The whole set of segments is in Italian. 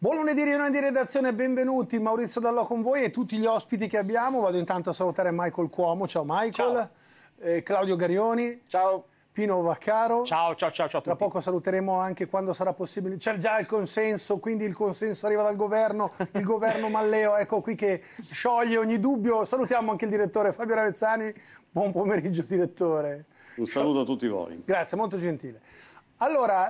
Buon lunedì, riunione di redazione, benvenuti. Maurizio Dallò con voi e tutti gli ospiti che abbiamo. Vado intanto a salutare Michael Cuomo. Ciao Michael. Ciao. Eh, Claudio Garioni. Ciao. Pino Vaccaro. Ciao, ciao, ciao, ciao Tra poco saluteremo anche quando sarà possibile. C'è già il consenso, quindi il consenso arriva dal governo, il governo Malleo, ecco qui che scioglie ogni dubbio. Salutiamo anche il direttore Fabio Ravezzani. Buon pomeriggio, direttore. Un saluto a tutti voi. Grazie, molto gentile. Allora,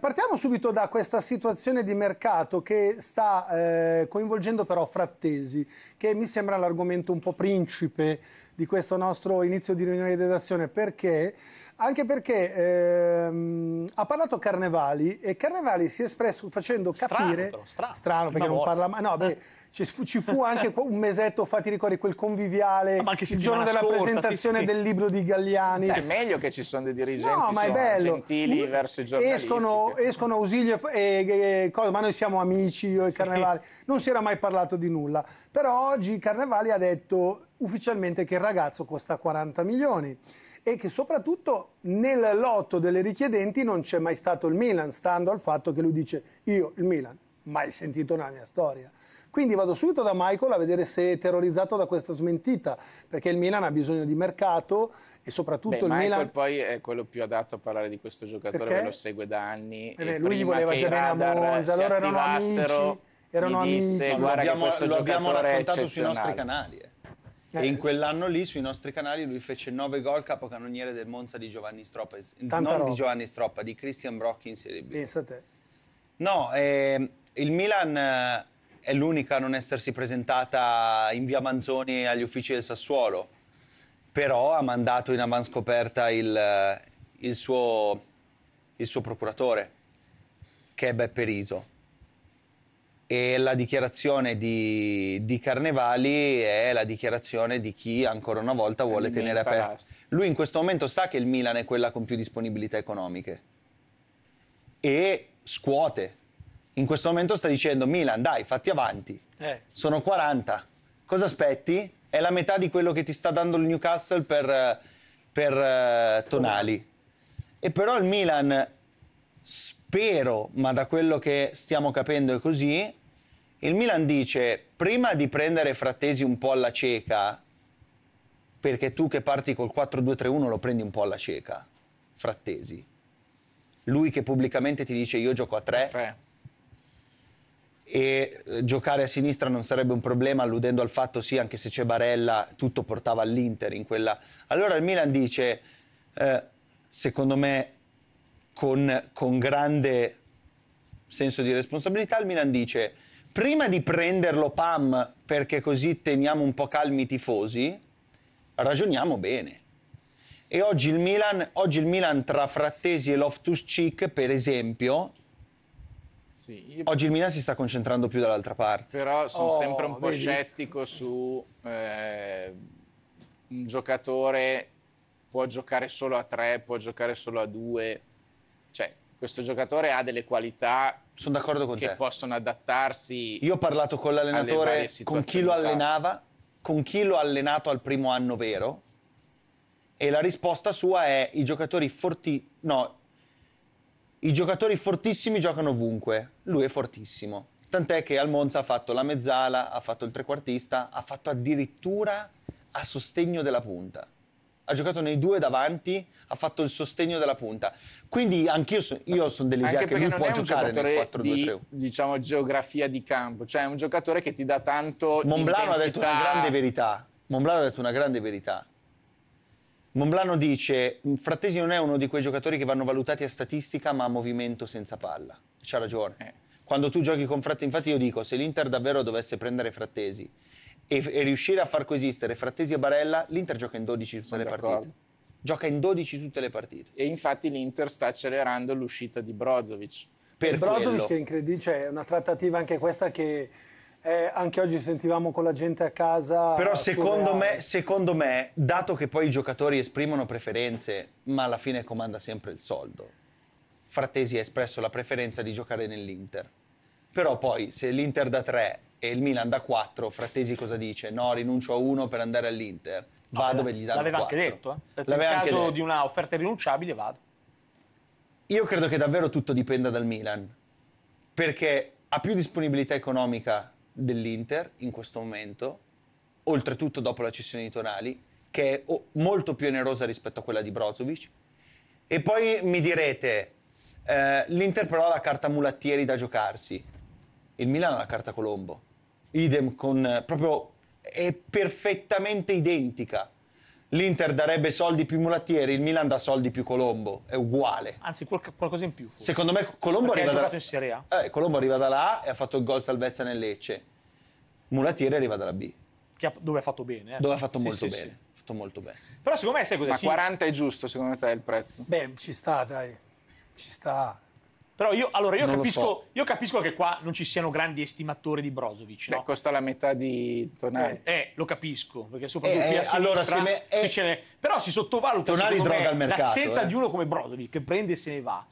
partiamo subito da questa situazione di mercato che sta eh, coinvolgendo però Frattesi, che mi sembra l'argomento un po' principe di questo nostro inizio di riunione di redazione, perché anche perché ehm, ha parlato Carnevali e Carnevali si è espresso facendo capire strano, però, strano. strano perché non volta. parla mai no beh eh ci fu, ci fu anche un mesetto fa, ti ricordi, quel conviviale, ah, ma il giorno della scorsa, presentazione sì, sì. del libro di Galliani. Sì, è meglio che ci sono dei dirigenti no, ma è bello. gentili verso i giornalisti. Escono, escono Ausilio e, e, e cosa, ma noi siamo amici, io e Carnevali. Non si era mai parlato di nulla. Però oggi Carnevali ha detto ufficialmente che il ragazzo costa 40 milioni e che soprattutto nel lotto delle richiedenti non c'è mai stato il Milan, stando al fatto che lui dice io il Milan, mai sentito nella mia storia. Quindi vado subito da Michael a vedere se è terrorizzato da questa smentita, perché il Milan ha bisogno di mercato e soprattutto Beh, il Michael Milan... poi è quello più adatto a parlare di questo giocatore, perché? lo segue da anni. Eh beh, lui gli voleva già bene a Monza, allora erano amici. Erano disse, amici. Guarda abbiamo, questo lo abbiamo raccontato sui nostri canali. Eh. eh. E in quell'anno lì sui nostri canali lui fece 9 gol capocannoniere del Monza di Giovanni Stroppa, eh, Tanta non roba. di Giovanni Stroppa, di Christian Brock in Serie B. Pensa te. No, eh, il Milan eh, è l'unica a non essersi presentata in via Manzoni agli uffici del Sassuolo, però ha mandato in avanscoperta il, il, suo, il suo procuratore, che è Beppe Riso. E la dichiarazione di, di Carnevali è la dichiarazione di chi ancora una volta vuole Alimenta tenere aperta. Lui in questo momento sa che il Milan è quella con più disponibilità economiche e scuote in questo momento sta dicendo Milan, dai, fatti avanti. Eh. Sono 40. Cosa aspetti? È la metà di quello che ti sta dando il Newcastle per, eh, per uh, Tonali. E però il Milan, spero, ma da quello che stiamo capendo è così, il Milan dice, prima di prendere Frattesi un po' alla cieca, perché tu che parti col 4-2-3-1 lo prendi un po' alla cieca, Frattesi. Lui che pubblicamente ti dice io gioco a 3. 3 e eh, giocare a sinistra non sarebbe un problema, alludendo al fatto sì, anche se c'è Barella, tutto portava all'Inter in quella. Allora il Milan dice, eh, secondo me, con, con grande senso di responsabilità, il Milan dice, prima di prenderlo Pam, perché così teniamo un po' calmi i tifosi, ragioniamo bene. E oggi il Milan, oggi il Milan tra Frattesi e Loftus-Cheek, per esempio, sì, io... Oggi il Milan si sta concentrando più dall'altra parte. Però sono oh, sempre un po' scettico su eh, un giocatore può giocare solo a tre, può giocare solo a due. Cioè, questo giocatore ha delle qualità sono d'accordo con che te. possono adattarsi. Io ho parlato con l'allenatore, con chi lo allenava, con chi lo ha allenato al primo anno vero, e la risposta sua è i giocatori forti, no, i giocatori fortissimi giocano ovunque, lui è fortissimo. Tant'è che al Monza ha fatto la mezzala, ha fatto il trequartista, ha fatto addirittura a sostegno della punta. Ha giocato nei due davanti, ha fatto il sostegno della punta. Quindi anch'io so, io sono dell'idea che lui può giocare nel 4-2-3. Di, diciamo geografia di campo, cioè è un giocatore che ti dà tanto Monblano ha detto una grande verità. Monblano ha detto una grande verità Monblano dice: mm, Frattesi non è uno di quei giocatori che vanno valutati a statistica ma a movimento senza palla. C'ha ragione. Eh. Quando tu giochi con Frattesi, infatti, io dico: se l'Inter davvero dovesse prendere Frattesi e, e riuscire a far coesistere Frattesi e Barella, l'Inter gioca in 12 tutte le partite. Gioca in 12 tutte le partite. E infatti l'Inter sta accelerando l'uscita di Brozovic. Per Brozovic quello. che è incredibile, cioè è una trattativa anche questa che eh, anche oggi sentivamo con la gente a casa. Però secondo me, secondo me, dato che poi i giocatori esprimono preferenze, ma alla fine comanda sempre il soldo, Frattesi ha espresso la preferenza di giocare nell'Inter. Però poi se l'Inter da 3 e il Milan da 4, Frattesi cosa dice? No, rinuncio a uno per andare all'Inter. No, dove gli danno L'aveva 4. anche detto. Eh? Cioè, l'aveva in caso detto. di una offerta rinunciabile, vado. Io credo che davvero tutto dipenda dal Milan. Perché ha più disponibilità economica dell'Inter in questo momento, oltretutto dopo la cessione di Tonali, che è molto più onerosa rispetto a quella di Brozovic. E poi mi direte, eh, l'Inter però ha la carta mulattieri da giocarsi, il Milan ha la carta Colombo, idem con eh, proprio è perfettamente identica L'Inter darebbe soldi più Mulattieri, il Milan dà soldi più Colombo, è uguale. Anzi, qual- qualcosa in più. Forse. Secondo me Colombo Perché arriva, da... in Serie A. Eh, Colombo arriva da A e ha fatto il gol salvezza nel Lecce. Mulattieri arriva dalla B. Ha... dove ha fatto bene. Eh. Dove ha fatto sì, molto sì, bene. Sì. Fatto molto bene. Però secondo me sei così. Ma 40 è giusto secondo te il prezzo? Beh, ci sta, dai. Ci sta. Però io, allora, io capisco, so. io, capisco, che qua non ci siano grandi estimatori di Brozovic. No? Beh, costa la metà di Tonali. Eh, eh lo capisco, perché soprattutto eh, qui eh, a allora sinistra... Me... Eh, però si sottovaluta me, mercato, l'assenza di eh. uno come Brozovic, che prende e se ne va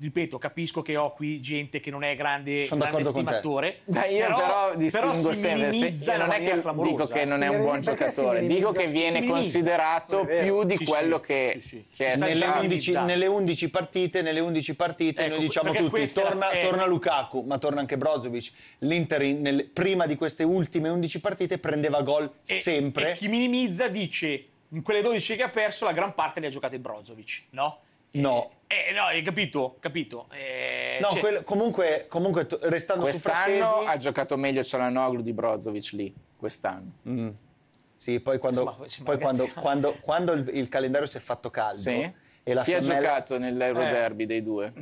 ripeto, capisco che ho qui gente che non è grande, Sono grande stimatore. Ma io però, però distingo sempre, se, se non è che clamorosa. dico che non è un buon giocatore, dico che viene considerato più di sì, quello sì, che, sì, che è nelle 11, nelle 11 partite, nelle 11 partite ecco, noi diciamo tutti, torna, è... torna, Lukaku, ma torna anche Brozovic. L'Inter nel, prima di queste ultime 11 partite prendeva gol e, sempre. E chi minimizza dice in quelle 12 che ha perso la gran parte le ha giocate Brozovic, no? No, eh, no, hai capito, capito. Eh, no, cioè... quello, comunque, comunque, restando quest'anno su Quest'anno ha giocato meglio Cialanoglu di Brozovic lì, quest'anno. Mm. Sì, poi quando, Insomma, poi quando, quando, quando il, il, calendario si è fatto caldo... Sì. E la Chi femmella... ha giocato nell'Euro eh. Derby eh. dei due?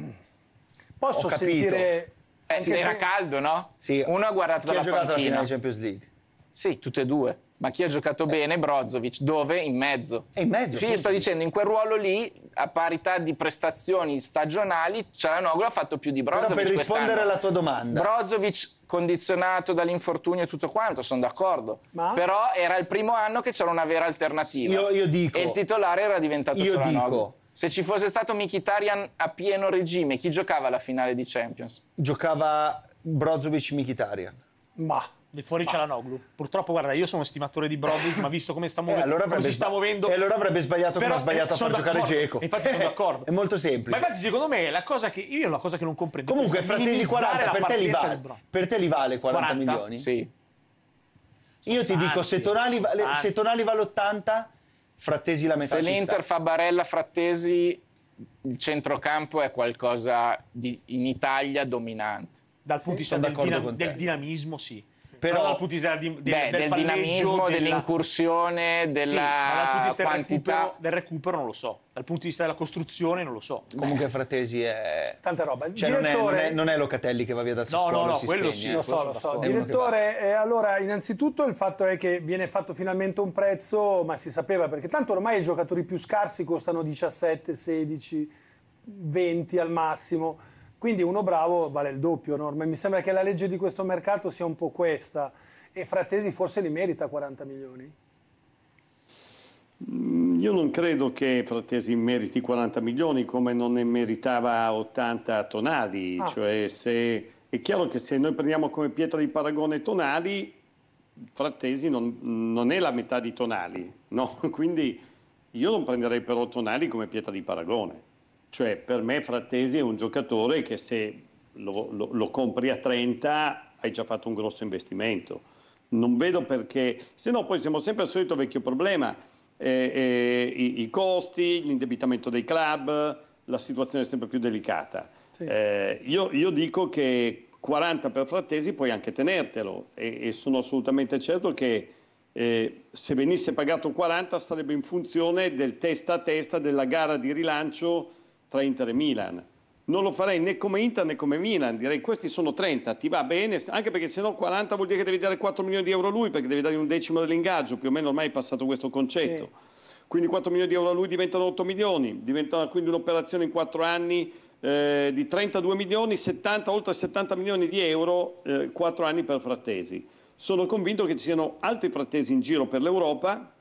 Posso Ho capito. sentire... Eh, era caldo, no? Sì. Uno ha guardato Chi dalla panchina. Chi ha giocato alla Champions League? Sì, tutte e due. Ma chi ha giocato eh. bene? Brozovic. Dove? In mezzo. E in mezzo. Quindi io sto dicendo, in quel ruolo lì, a parità di prestazioni stagionali, Cialanoglu ha fatto più di Brozovic Però per rispondere alla tua domanda. Brozovic condizionato dall'infortunio e tutto quanto, sono d'accordo. Ma? Però era il primo anno che c'era una vera alternativa. Io, io dico... E il titolare era diventato io Cialanoglu. Dico, se ci fosse stato Mkhitaryan a pieno regime, chi giocava la finale di Champions? Giocava Brozovic-Mkhitaryan. Ma... Di fuori ma... c'è la Noglu. Purtroppo, guarda, io sono un stimatore di Brozovic, ma visto come, sta eh, muovendo, eh, allora come si sta muovendo. E allora avrebbe sbagliato però, come ha eh, sbagliato a far giocare Geco. Infatti, sono eh, d'accordo. È molto semplice. Ma infatti, secondo me, la cosa che. Io la cosa che non comprendo. Comunque, Fratesi 40, per te, li vale, per te li vale 40, 40 milioni? Sì. Sono io ti tanti, dico, se Tonali, vale, se Tonali vale 80, Frattesi la metà. Se l'Inter fa Barella, Frattesi, il centrocampo è qualcosa di, in Italia dominante. Dal punto di vista del dinamismo, sì però dal punto di vista di, di, beh, del, del dinamismo, dell'incursione, della, della sì, quantità del recupero, del recupero, non lo so. Dal punto di vista della costruzione non lo so. Comunque beh. Fratesi è tanta roba. Cioè, direttore... non, è, non, è, non, è, Locatelli che va via da Sassuolo no, no, no, si quello spegne, sì, lo so, lo so. Direttore, eh, allora innanzitutto il fatto è che viene fatto finalmente un prezzo, ma si sapeva perché tanto ormai i giocatori più scarsi costano 17, 16, 20 al massimo quindi uno bravo vale il doppio, Norma. Mi sembra che la legge di questo mercato sia un po' questa. E Frattesi forse li merita 40 milioni? Mm, io non credo che Frattesi meriti 40 milioni come non ne meritava 80 Tonali. Ah. Cioè se, è chiaro che se noi prendiamo come pietra di paragone Tonali, Frattesi non, non è la metà di Tonali. No? Quindi io non prenderei però Tonali come pietra di paragone. Cioè, per me Frattesi è un giocatore che se lo, lo, lo compri a 30 hai già fatto un grosso investimento. Non vedo perché, se no poi siamo sempre al solito vecchio problema, eh, eh, i, i, costi, l'indebitamento dei club, la situazione è sempre più delicata. Sì. Eh, io, io, dico che 40 per Frattesi puoi anche tenertelo e, e sono assolutamente certo che eh, se venisse pagato 40 sarebbe in funzione del testa a testa della gara di rilancio tra Inter e Milan. Non lo farei né come Inter né come Milan, direi questi sono 30, ti va bene, anche perché se no 40 vuol dire che devi dare 4 milioni di euro a lui perché devi dargli un decimo dell'ingaggio, più o meno ormai è passato questo concetto. Sì. Quindi 4 milioni di euro a lui diventano 8 milioni, diventano quindi un'operazione in 4 anni eh, di 32 milioni, 70, oltre 70 milioni di euro, eh, 4 anni per frattesi. Sono convinto che ci siano altri frattesi in giro per l'Europa,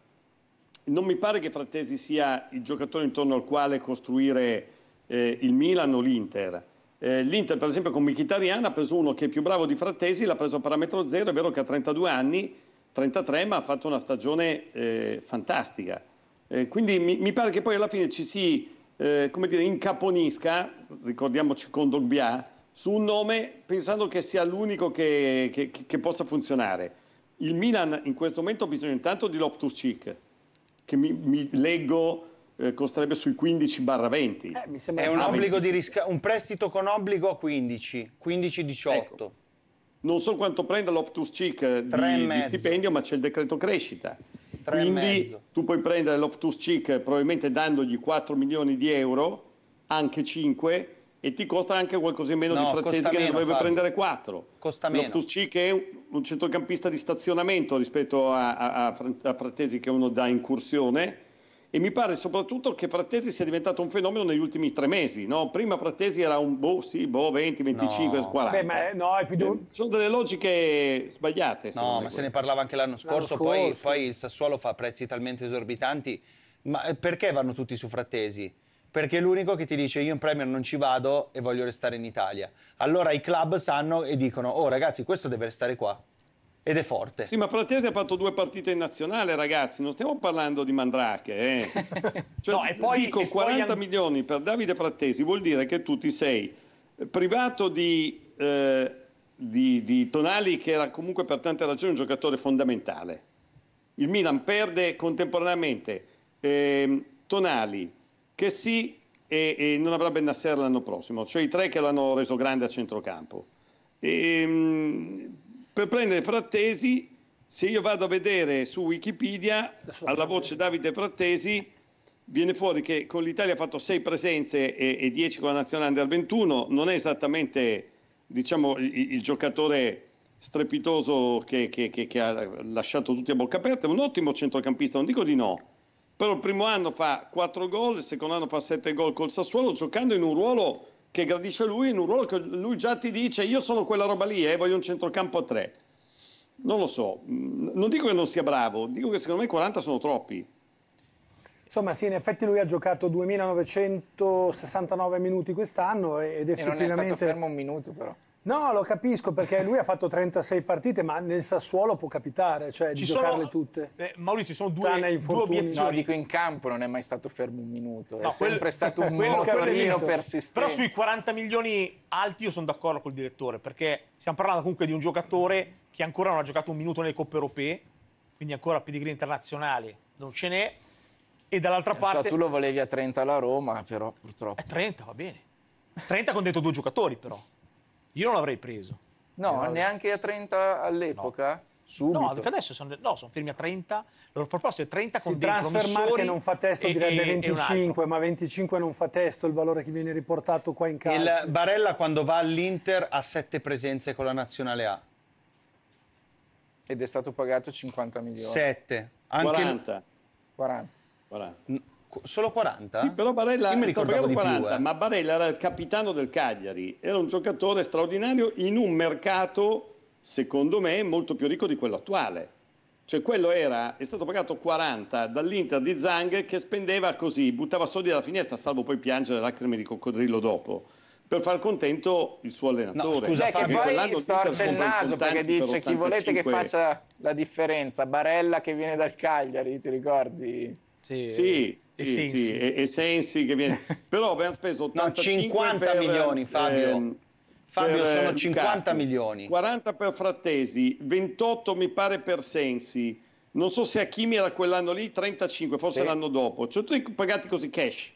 non mi pare che Frattesi sia il giocatore intorno al quale costruire eh, il Milan o l'Inter. Eh, L'Inter per esempio con Mkhitaryan ha preso uno che è più bravo di Frattesi, l'ha preso a parametro zero, è vero che ha 32 anni, 33, ma ha fatto una stagione eh, fantastica. Eh, quindi mi, mi, pare che poi alla fine ci si eh, come dire, incaponisca, ricordiamoci con Dogbia, su un nome pensando che sia l'unico che, che, che possa funzionare. Il Milan in questo momento ha bisogno intanto di Loftus Cheek, che mi, mi leggo eh, costerebbe sui 15-20. barra Eh, è un, ah, obbligo di risca- un prestito con obbligo a 15, 15-18. Ecco. Non so quanto prenda l'Optus Chic eh, di, di, stipendio, ma c'è il decreto crescita. Quindi tu puoi prendere l'Optus Chic eh, probabilmente dandogli 4 milioni di euro, anche 5, e ti costa anche qualcosa in meno no, di Frattesi che ne dovrebbe Fabio. prendere 4. Costa meno. Loftus Cheek è un, centrocampista di stazionamento rispetto a, a, a, Frattesi che è uno da incursione e mi pare soprattutto che Frattesi sia diventato un fenomeno negli ultimi tre mesi. No? Prima Frattesi era un boh, sì, boh, 20, 25, no. 40. Beh, ma, eh, no, più... Eh, sono delle logiche sbagliate. No, ma questo. se ne parlava anche l'anno scorso, l'anno poi, scorso. poi il Sassuolo fa prezzi talmente esorbitanti. Ma eh, perché vanno tutti su Frattesi? perché è l'unico che ti dice io in Premier non ci vado e voglio restare in Italia. Allora i club sanno e dicono oh ragazzi questo deve restare qua ed è forte. Sì, ma Frattesi ha fatto due partite in nazionale, ragazzi, non stiamo parlando di mandrache. Eh. Cioè, no, e poi, dico, 40 poi... milioni per Davide Frattesi vuol dire che tu ti sei eh, privato di, eh, di, di Tonali, che era comunque per tante ragioni un giocatore fondamentale. Il Milan perde contemporaneamente eh, Tonali, che sì, e, e, non avrà Benasser l'anno prossimo, cioè i tre che l'hanno reso grande a centrocampo. E, ehm, per prendere Frattesi, se io vado a vedere su Wikipedia, alla voce Davide Frattesi, viene fuori che con l'Italia ha fatto 6 presenze e, 10 con la nazionale under 21, non è esattamente diciamo, il, il giocatore strepitoso che, che, che, che, ha lasciato tutti a bocca aperta, è un ottimo centrocampista, non dico di no, però il primo anno fa 4 gol, il secondo anno fa 7 gol col Sassuolo, giocando in un ruolo che gradisce lui in un ruolo che lui già ti dice io sono quella roba lì e eh, voglio un centrocampo a tre. Non lo so, mm, non dico che non sia bravo, dico che secondo me 40 sono troppi. Insomma, sì, in effetti lui ha giocato 2969 minuti quest'anno ed effettivamente... E non è stato fermo un minuto però. No, lo capisco perché lui ha fatto 36 partite, ma nel Sassuolo può capitare, cioè ci di sono, giocarle tutte. Eh, Maurizio, ci sono due, due obiezioni. No, dico in campo non è mai stato fermo un minuto, no, è quel, sempre stato un motorino persistente. Però sui 40 milioni alti io sono d'accordo col direttore, perché stiamo parlando comunque di un giocatore che ancora non ha giocato un minuto nelle coppe europee, quindi ancora a pedigree internazionale non ce n'è, e dall'altra eh, parte... So, tu lo volevi a 30 la Roma, però purtroppo... Eh, a 30, va bene. 30 con dentro due giocatori però. Io non l'avrei preso. No, non neanche a 30 all'epoca? No. Subito. No, adesso sono, no, sono fermi a 30, il loro proposto è 30 con sì, transfer che non fa testo, e, direbbe 25, ma 25 non fa testo il valore che viene riportato qua in casa. Il Barella quando va all'Inter ha 7 presenze con la nazionale A. Ed è stato pagato 50 milioni. 7. Anche 40. 40. 40. Solo 40? Sì, però Barella mi sto pagando 40, più, eh. ma Barella era il capitano del Cagliari, era un giocatore straordinario in un mercato, secondo me, molto più ricco di quello attuale. Cioè quello era, è stato pagato 40 dall'Inter di Zang che spendeva così, buttava soldi dalla finestra, salvo poi piangere lacrime di coccodrillo dopo per far contento il suo allenatore. No, scusa, che poi storce il naso perché dice chi volete che faccia la differenza, Barella che viene dal Cagliari, ti ricordi? Sì, sì, sì, sì e, e, sensi che viene. Però abbiamo speso 85 no, 50 per, milioni, Fabio. Ehm, Fabio, per, sono 50 eh, Catti, milioni. 40 per Frattesi, 28 mi pare per Sensi. Non so se a Achimi era quell'anno lì, 35, forse sì. l'anno dopo. Cioè, tutti pagati così cash.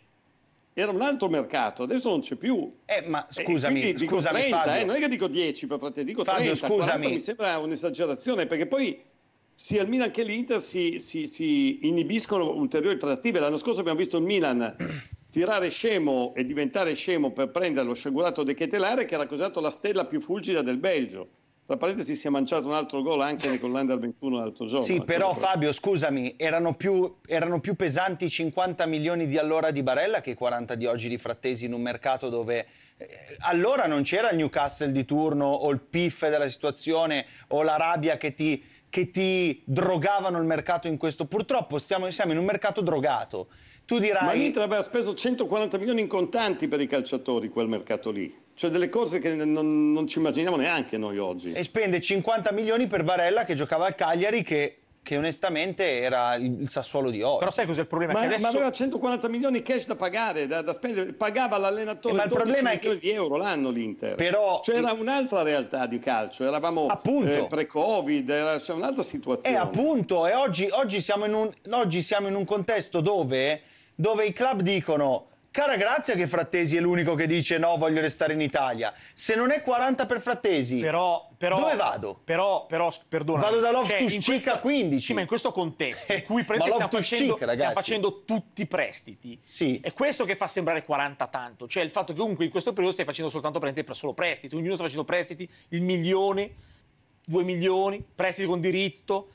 Era un altro mercato, adesso non c'è più. Eh, ma scusami, eh, scusami 30, eh, non è che dico 10 per Frattesi, dico Fabio, 30. Scusami. mi sembra un'esagerazione, perché poi sia il Milan che l'Inter si, si, si, inibiscono ulteriori trattative. L'anno scorso abbiamo visto il Milan tirare scemo e diventare scemo per prendere lo sciagurato De Chetelare che era considerato la stella più fulgida del Belgio. Tra parentesi si è mangiato un altro gol anche con l'Under 21 l'altro giorno. Sì, però Fabio, scusami, erano più, erano più pesanti 50 milioni di allora di Barella che i 40 di oggi di Frattesi in un mercato dove eh, allora non c'era il Newcastle di turno o il piff della situazione o la rabbia che ti che ti drogavano il mercato in questo. Purtroppo siamo, siamo in un mercato drogato. Tu dirai... Ma l'Inter aveva speso 140 milioni in contanti per i calciatori, quel mercato lì. Cioè delle cose che non, non ci immaginiamo neanche noi oggi. E spende 50 milioni per Varella che giocava al Cagliari che che onestamente era il Sassuolo di oggi. Però sai cos'è il problema? Ma, adesso... ma aveva 140 milioni cash da pagare, da, da spendere, pagava l'allenatore eh, ma il problema è che... di euro l'anno l'Inter. Però... Cioè era un'altra realtà di calcio, eravamo appunto. eh, pre-Covid, era cioè, un'altra situazione. E eh, appunto, e oggi, oggi, siamo un, oggi, siamo in un, contesto dove, dove i club dicono Cara Grazia che Frattesi è l'unico che dice no, voglio restare in Italia. Se non è 40 per Frattesi, però, però, dove vado? Però, però perdonami. Vado da cioè, Loftus cioè, a 15. Sì, ma in questo contesto in cui prende, stiamo, facendo, Cica, stiamo facendo tutti i prestiti. Sì. È questo che fa sembrare 40 tanto. Cioè il fatto che comunque in questo periodo stai facendo soltanto solo prestiti. Ognuno sta facendo prestiti, il milione, due milioni, prestiti con diritto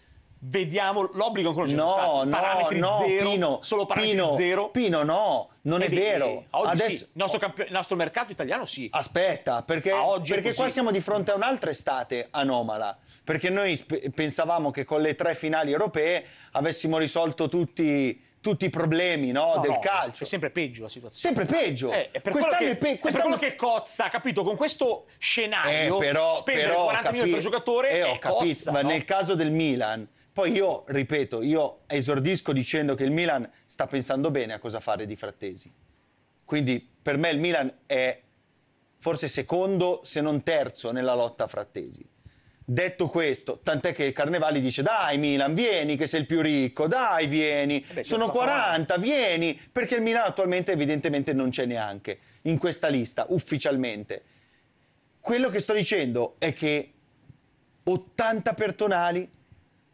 vediamo l'obbligo ancora c'è no, no, parametri no, zero, Pino, solo parametri Pino, zero. Pino, no, non è, è vero. Eh, oggi Adesso, sì. il nostro, camp- nostro, mercato italiano sì. Aspetta, perché, perché qua siamo di fronte a un'altra estate anomala, perché noi sp- pensavamo che con le tre finali europee avessimo risolto tutti tutti i problemi no, no, del no, calcio. È sempre peggio la situazione. Sempre peggio. Eh, è per quest'anno che, è peggio. quest'anno... È per che cozza, capito? Con questo scenario, eh, però, spendere però, 40 capi- milioni per giocatore eh, ho capito, cozza, no? nel caso del Milan poi io, ripeto, io esordisco dicendo che il Milan sta pensando bene a cosa fare di Frattesi. Quindi per me il Milan è forse secondo, se non terzo, nella lotta a Frattesi. Detto questo, tant'è che Carnevali dice dai Milan, vieni che sei il più ricco, dai vieni, eh Beh, sono 40, parlare. vieni, perché il Milan attualmente evidentemente non c'è neanche in questa lista ufficialmente. Quello che sto dicendo è che 80 per Tonali,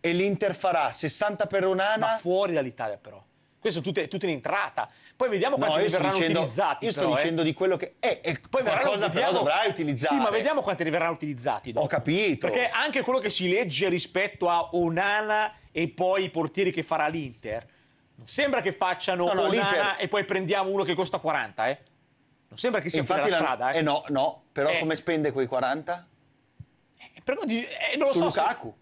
e l'Inter farà 60 per Onana. Ma fuori dall'Italia però. Questo è tutto, in entrata. Poi vediamo quanti no, verranno dicendo, utilizzati. Io sto però, eh. dicendo eh. di quello che. Eh, eh, poi qualcosa vediamo, però dovrai utilizzare. Sì, ma vediamo quanti verranno utilizzati. Dopo. Ho capito. Perché anche quello che si legge rispetto a Onana e poi i portieri che farà l'Inter. Non sembra che facciano no, no, Onana e poi prendiamo uno che costa 40, eh? Non sembra che sia Infatti la strada, eh? Eh no, no, però eh. come spende quei 40? Eh, però, eh, non lo Su so. Lukaku. Se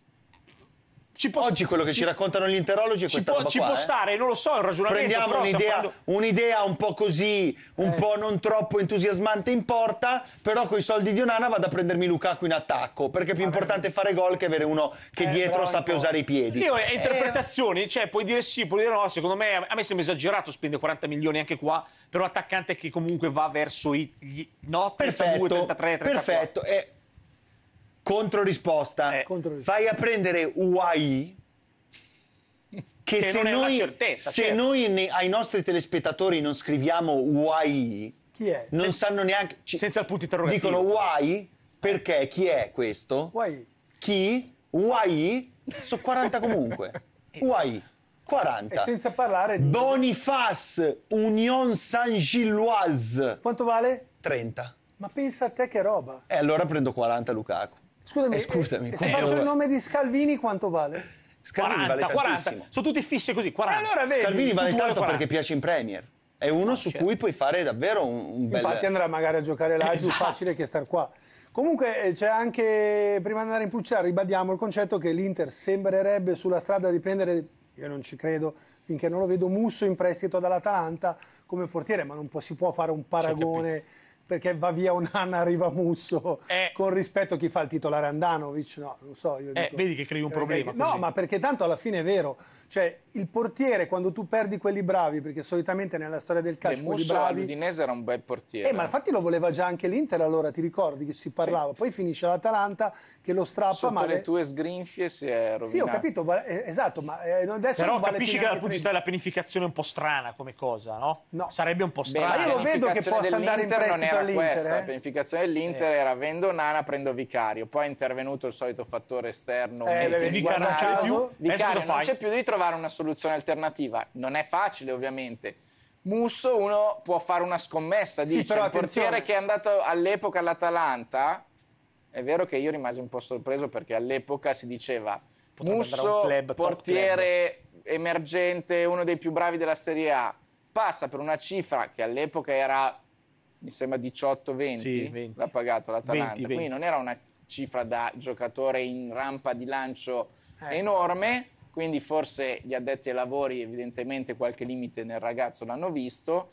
posso... Oggi quello che ci, ci raccontano gli interologi è ci questa può, Ci qua, può eh? stare, non lo so, è un ragionamento. Prendiamo un'idea, quando... un'idea, un po' così, un eh. po' non troppo entusiasmante in porta, però con i soldi di Onana vado a prendermi Lukaku in attacco, perché è più ah, importante fare gol che avere uno che eh, dietro sappia usare i piedi. Io, è eh, eh. interpretazioni, cioè puoi dire sì, puoi dire no, secondo me a me sembra esagerato spendere 40 milioni anche qua per un attaccante che comunque va verso i... Gli, no, 32, perfetto, 33, 34. Perfetto, eh, Controrisposta. Eh. Controrisposta. Fai apprendere UAI che, che se, noi, certezza, se certo. noi ai nostri telespettatori non scriviamo UAI, non senza, sanno neanche... Ci, senza il punto interrogativo. Dicono UAI perché eh. chi è questo? UAI. Chi? UAI? Sono 40 comunque. UAI. 40. E senza parlare di... Boniface Union Saint-Gilloise. Quanto vale? 30. Ma pensa a te che roba. E allora prendo 40 Lukaku. Scusami, eh, eh, scusami. se eh, faccio il nome di Scalvini quanto vale? Scalvini 40, vale 40. Sono tutti fissi così, 40. Allora, vedi, Scalvini vale tanto 40. perché piace in Premier. È uno ah, su certo. cui puoi fare davvero un, un bel... Infatti andrà magari a giocare là, esatto. è più esatto. facile che star qua. Comunque eh, c'è anche, prima di andare in pubblicità, ribadiamo il concetto che l'Inter sembrerebbe sulla strada di prendere, io non ci credo, finché non lo vedo Musso in prestito dall'Atalanta come portiere, ma non si può fare un paragone perché va via un anno arriva Musso, eh, con rispetto a chi fa il titolare Andanovic, no, non so, io eh, dico, eh, Vedi che crei un problema. Perché, no, ma perché tanto alla fine è vero, cioè il portiere quando tu perdi quelli bravi, perché solitamente nella storia del calcio De Musso quelli bravi all'Udinese era un bel portiere. Eh, ma infatti lo voleva già anche l'Inter, allora ti ricordi che si parlava. Sì. Poi finisce l'Atalanta che lo strappa Sotto ma le tue sgrinfie si è rovinato. Sì, ho capito, va... Eh, esatto, ma eh, adesso Però vale capisci che dal punto di vista della pianificazione è un po' strana come cosa, no? no. Sarebbe un po' strana. Beh, ma io lo vedo che possa andare in prestito all'Inter, eh? la pianificazione dell'Inter eh. era vendo Nana, prendo Vicario, poi è intervenuto il solito fattore esterno, eh, Vicario, Vicario non c'è più di trovare una soluzione soluzione alternativa. Non è facile, ovviamente. Musso uno può fare una scommessa, sì, dice, però, il portiere che è andato all'epoca all'Atalanta, è vero che io rimasi un po' sorpreso perché all'epoca si diceva Potrebbe Musso, club, portiere emergente, uno dei più bravi della Serie A, passa per una cifra che all'epoca era, mi sembra, 18-20, sì, l'ha pagato l'Atalanta, 20, 20. quindi non era una cifra da giocatore in rampa di lancio eh. enorme, quindi forse gli addetti ai lavori evidentemente qualche limite nel ragazzo l'hanno visto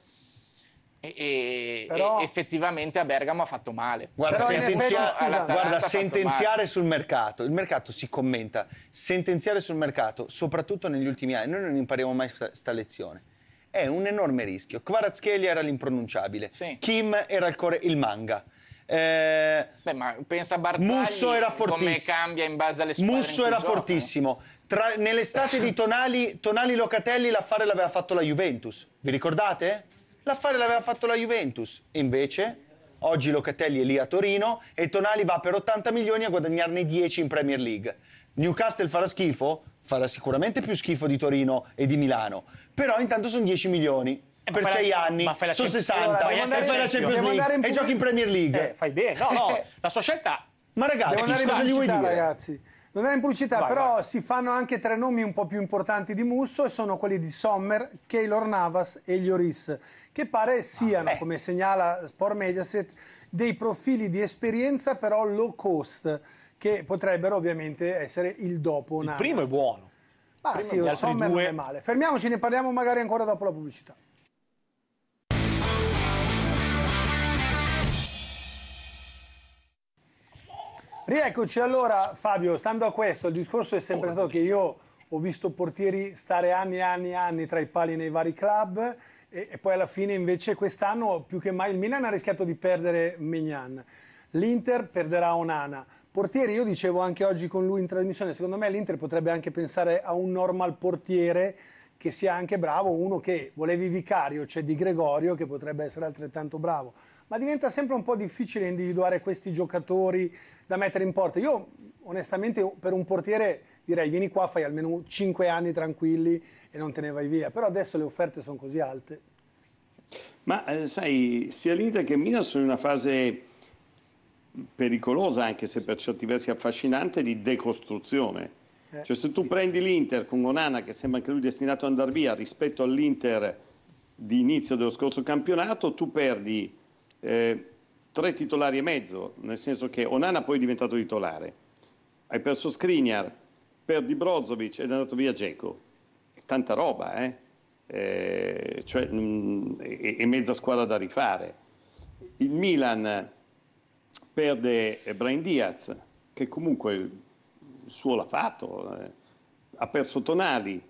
e, però, e, effettivamente a Bergamo ha fatto male. Guarda, sentenzia- effetti, guarda sentenziare sul mercato, il mercato si commenta, sentenziare sul mercato, soprattutto negli ultimi anni, noi non impariamo mai questa lezione. È un enorme rischio. Kvaratskhelia era l'impronunciabile, sì. Kim era il, core- il manga. Eh, Beh, ma pensa a Bartali Musso era fortissimo. come cambia in base alle squadre Musso era gioca, fortissimo. Eh? Tra, nell'estate di Tonali, Tonali Locatelli l'affare l'aveva fatto la Juventus. Vi ricordate? L'affare l'aveva fatto la Juventus. E invece oggi Locatelli è lì a Torino e Tonali va per 80 milioni a guadagnarne 10 in Premier League. Newcastle farà schifo? Farà sicuramente più schifo di Torino e di Milano. Però intanto sono 10 milioni per 6 anni, sono 60, allora, fai andare, fai la Champions League e giochi in Premier League. Eh, fai bene, no, no, eh. la sua scelta... Ma ragazzi, cosa gli vuoi dire? Ragazzi. Non era in pubblicità, vai, però vai. si fanno anche tre nomi un po' più importanti di Musso e sono quelli di Sommer, Keylor Navas e Lloris, che pare ah, siano, ah, come segnala Sport Mediaset, dei profili di esperienza però low cost, che potrebbero ovviamente essere il dopo. Il primo è buono. Ma ah, sì, Sommer due... non è male. Fermiamoci, ne parliamo magari ancora dopo la pubblicità. Rieccoci allora Fabio, stando a questo, il discorso è sempre stato che io ho visto portieri stare anni e anni e anni tra i pali nei vari club e, e poi alla fine invece quest'anno più che mai il Milan ha rischiato di perdere Mignan, l'Inter perderà Onana. Portieri, io dicevo anche oggi con lui in trasmissione, secondo me l'Inter potrebbe anche pensare a un normal portiere che sia anche bravo, uno che volevi Vicario, c'è cioè Di Gregorio che potrebbe essere altrettanto bravo ma diventa sempre un po' difficile individuare questi giocatori da mettere in porta. Io onestamente per un portiere direi vieni qua, fai almeno 5 anni tranquilli e non te ne vai via, però adesso le offerte sono così alte. Ma eh, sai, sia l'Inter che Milan sono in una fase pericolosa, anche se per certi versi affascinante, di decostruzione. Eh. Cioè se tu prendi l'Inter con Onana, che sembra anche lui destinato ad andare via, rispetto all'Inter di inizio dello scorso campionato, tu perdi eh, tre titolari e mezzo, nel senso che Onana poi è diventato titolare, hai perso Skriniar, perdi Brozovic ed è andato via Geco. Tanta roba, eh? eh cioè, mh, e, e mezza squadra da rifare. Il Milan perde Brian Diaz, che comunque il suo l'ha fatto, eh. ha perso Tonali,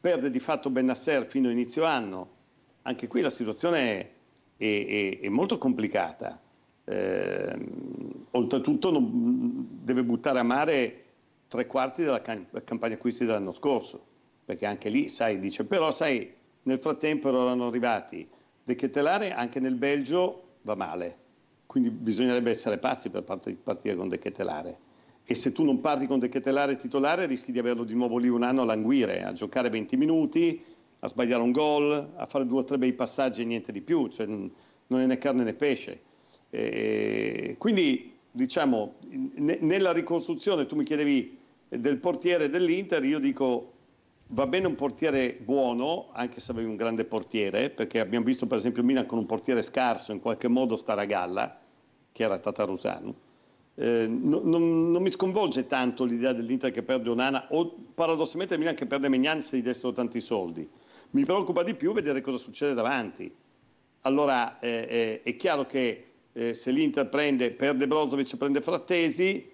perde di fatto Benasser fino a inizio anno. Anche qui la situazione è e, e, e molto complicata. Eh, oltretutto non, deve buttare a mare tre quarti della can- campagna acquisti dell'anno scorso, perché anche lì, sai, dice, però sai, nel frattempo erano arrivati De Chetelare anche nel Belgio va male, quindi bisognerebbe essere pazzi per part- partire con De Chetelare. E se tu non parti con De Chetelare titolare rischi di averlo di nuovo lì un anno a languire, a giocare 20 minuti, a sbagliare un gol, a fare due o tre bei passaggi e niente di più, cioè, non è né carne né pesce. E quindi diciamo, ne, nella ricostruzione tu mi chiedevi del portiere dell'Inter, io dico va bene un portiere buono, anche se avevi un grande portiere, perché abbiamo visto per esempio Milan con un portiere scarso in qualche modo stare a galla, che era Tatarusano. Eh, no, non, non, mi sconvolge tanto l'idea dell'Inter che perde Onana o paradossalmente il Milan che perde Megnan se gli dessero tanti soldi mi preoccupa di più vedere cosa succede davanti. Allora eh, eh, è chiaro che eh, se l'Inter prende, perde Brozovic, prende Frattesi,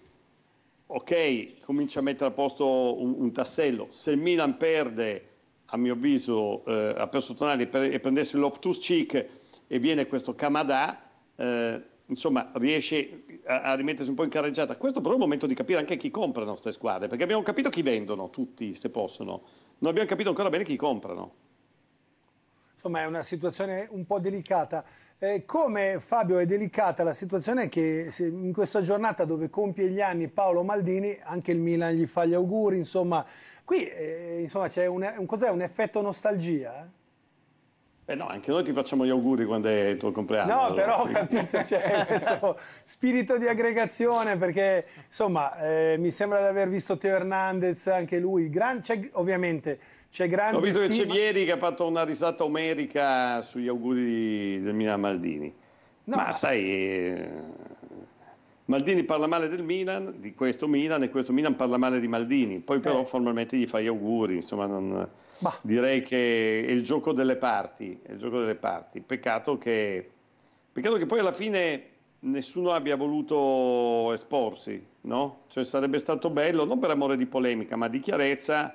ok, comincia a mettere a posto un, un tassello. Se il Milan perde, a mio avviso, eh, ha perso Tonali e prendesse l'Optus Cic e viene questo Camadà, eh, insomma, riesce a, a, rimettersi un po' in carreggiata. Questo però è il momento di capire anche chi compra le nostre squadre, perché abbiamo capito chi vendono, tutti, se possono. Non abbiamo capito ancora bene chi comprano insomma è una situazione un po' delicata. Eh, come Fabio è delicata la situazione che in questa giornata dove compie gli anni Paolo Maldini, anche il Milan gli fa gli auguri, insomma, qui eh, insomma, c'è un, un, un effetto nostalgia? Eh? Beh no, anche noi ti facciamo gli auguri quando è il tuo compleanno. No, allora. però ho capito, c'è cioè, questo spirito di aggregazione perché insomma eh, mi sembra di aver visto Teo Hernandez, anche lui, gran, c'è, ovviamente c'è grande... Ho visto stima. che Cevieri che ha fatto una risata omerica sugli auguri del Milan Maldini. No, ma sai, eh, Maldini parla male del Milan, di questo Milan, e questo Milan parla male di Maldini. Poi, però, eh. formalmente gli fa gli auguri. Insomma, non... direi che è il gioco delle parti. Gioco delle parti. Peccato, che... Peccato che poi alla fine nessuno abbia voluto esporsi, no? Cioè sarebbe stato bello, non per amore di polemica, ma di chiarezza,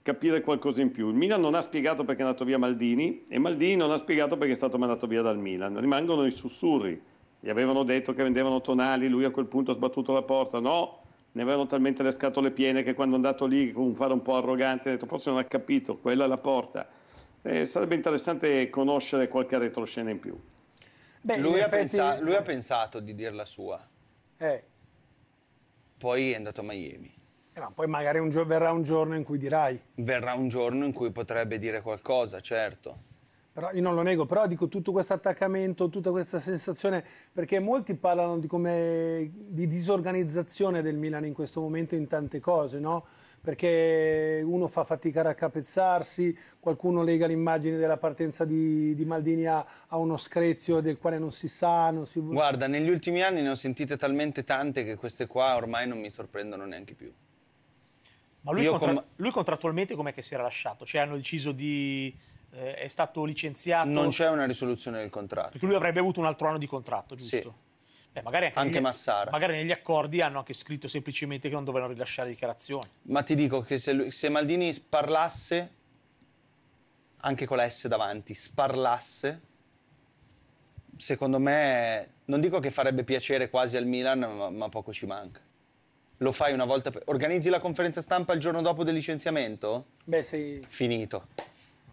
capire qualcosa in più. Il Milan non ha spiegato perché è andato via Maldini e Maldini non ha spiegato perché è stato mandato via dal Milan. Rimangono i sussurri. Gli avevano detto che vendevano tonali, lui a quel punto ha sbattuto la porta. No, ne avevano talmente le scatole piene che quando è andato lì con un fare un po' arrogante ha detto forse non ha capito, quella è la porta. Eh, sarebbe interessante conoscere qualche retroscena in più. Beh, lui, in ha effetti... pensato, lui, ha pensato di dire la sua. Eh. Poi è andato a Miami. Eh no, poi magari un gio- verrà un giorno in cui dirai. Verrà un giorno in cui potrebbe dire qualcosa, certo. Però io non lo nego, però dico tutto questo attaccamento, tutta questa sensazione, perché molti parlano di, come, di disorganizzazione del Milan in questo momento in tante cose, no? perché uno fa fatica a raccapezzarsi, qualcuno lega l'immagine della partenza di, di Maldini a, a, uno screzio del quale non si sa. Non si... Guarda, negli ultimi anni ne ho sentite talmente tante che queste qua ormai non mi sorprendono neanche più. Ma lui, contra- com- lui contrattualmente com'è che si era lasciato? Cioè hanno deciso di eh, è stato licenziato... Non c'è una risoluzione del contratto. Perché lui avrebbe avuto un altro anno di contratto, giusto? Sì. Eh, magari anche, anche negli, Massara. Magari negli accordi hanno anche scritto semplicemente che non dovevano rilasciare dichiarazioni. Ma ti dico che se, se Maldini sparlasse, anche con la S davanti, sparlasse, secondo me, non dico che farebbe piacere quasi al Milan, ma, ma poco ci manca lo fai una volta per... Organizzi la conferenza stampa il giorno dopo del licenziamento? Beh, sei. Finito